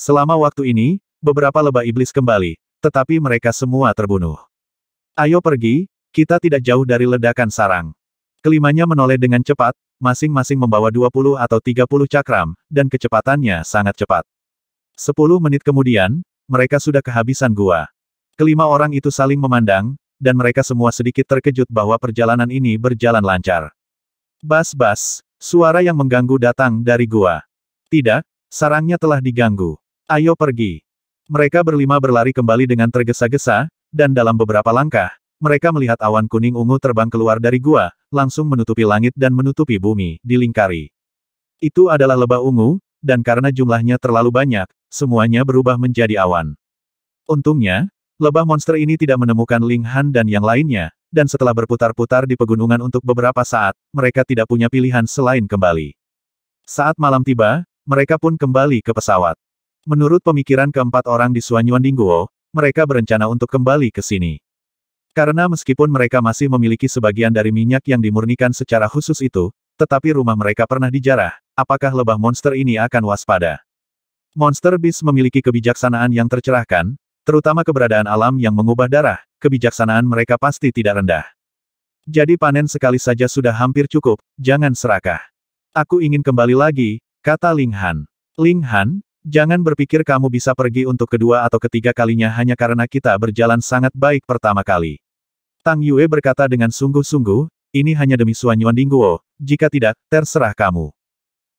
Selama waktu ini, beberapa lebah iblis kembali, tetapi mereka semua terbunuh. Ayo pergi, kita tidak jauh dari ledakan sarang. Kelimanya menoleh dengan cepat, masing-masing membawa 20 atau 30 cakram, dan kecepatannya sangat cepat. Sepuluh menit kemudian, mereka sudah kehabisan gua. Kelima orang itu saling memandang, dan mereka semua sedikit terkejut bahwa perjalanan ini berjalan lancar. Bas-bas, suara yang mengganggu datang dari gua. Tidak, sarangnya telah diganggu. Ayo pergi. Mereka berlima berlari kembali dengan tergesa-gesa, dan dalam beberapa langkah, mereka melihat awan kuning ungu terbang keluar dari gua, langsung menutupi langit dan menutupi bumi, dilingkari. Itu adalah lebah ungu, dan karena jumlahnya terlalu banyak, semuanya berubah menjadi awan. Untungnya, lebah monster ini tidak menemukan Ling Han dan yang lainnya, dan setelah berputar-putar di pegunungan untuk beberapa saat, mereka tidak punya pilihan selain kembali. Saat malam tiba, mereka pun kembali ke pesawat. Menurut pemikiran keempat orang di Suanyuan Dingguo, mereka berencana untuk kembali ke sini. Karena meskipun mereka masih memiliki sebagian dari minyak yang dimurnikan secara khusus itu, tetapi rumah mereka pernah dijarah, apakah lebah monster ini akan waspada? Monster bis memiliki kebijaksanaan yang tercerahkan, terutama keberadaan alam yang mengubah darah, kebijaksanaan mereka pasti tidak rendah. Jadi panen sekali saja sudah hampir cukup, jangan serakah. Aku ingin kembali lagi, kata Ling Han. Ling Han, Jangan berpikir kamu bisa pergi untuk kedua atau ketiga kalinya hanya karena kita berjalan sangat baik pertama kali. Tang Yue berkata dengan sungguh-sungguh, ini hanya demi Suanyuan Dingguo, jika tidak, terserah kamu.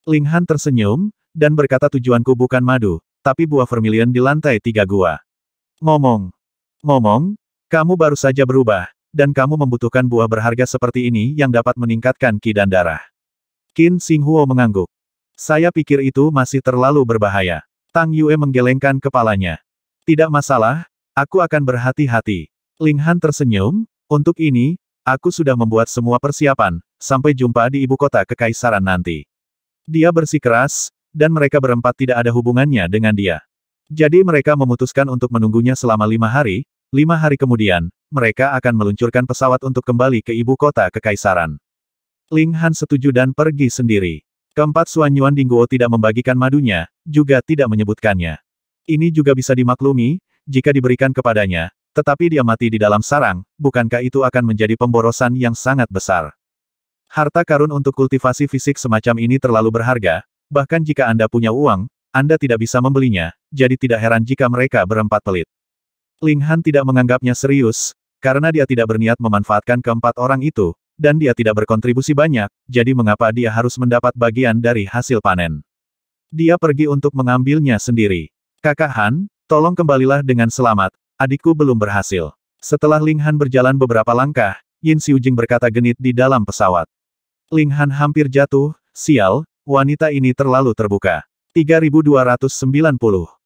Ling Han tersenyum, dan berkata tujuanku bukan madu, tapi buah vermilion di lantai tiga gua. Ngomong. Ngomong, kamu baru saja berubah, dan kamu membutuhkan buah berharga seperti ini yang dapat meningkatkan ki dan darah. Qin Xinghuo mengangguk. Saya pikir itu masih terlalu berbahaya. Tang Yue menggelengkan kepalanya. Tidak masalah, aku akan berhati-hati. Ling Han tersenyum, untuk ini, aku sudah membuat semua persiapan, sampai jumpa di ibu kota kekaisaran nanti. Dia bersikeras, dan mereka berempat tidak ada hubungannya dengan dia. Jadi mereka memutuskan untuk menunggunya selama lima hari, lima hari kemudian, mereka akan meluncurkan pesawat untuk kembali ke ibu kota kekaisaran. Ling Han setuju dan pergi sendiri. Keempat Suan Yuan Dingguo tidak membagikan madunya, juga tidak menyebutkannya. Ini juga bisa dimaklumi, jika diberikan kepadanya, tetapi dia mati di dalam sarang, bukankah itu akan menjadi pemborosan yang sangat besar? Harta karun untuk kultivasi fisik semacam ini terlalu berharga, bahkan jika Anda punya uang, Anda tidak bisa membelinya, jadi tidak heran jika mereka berempat pelit. Ling Han tidak menganggapnya serius, karena dia tidak berniat memanfaatkan keempat orang itu, dan dia tidak berkontribusi banyak, jadi mengapa dia harus mendapat bagian dari hasil panen? Dia pergi untuk mengambilnya sendiri. Kakak Han, tolong kembalilah dengan selamat, adikku belum berhasil. Setelah Ling Han berjalan beberapa langkah, Yin Jing berkata genit di dalam pesawat. Ling Han hampir jatuh, sial, wanita ini terlalu terbuka. 3290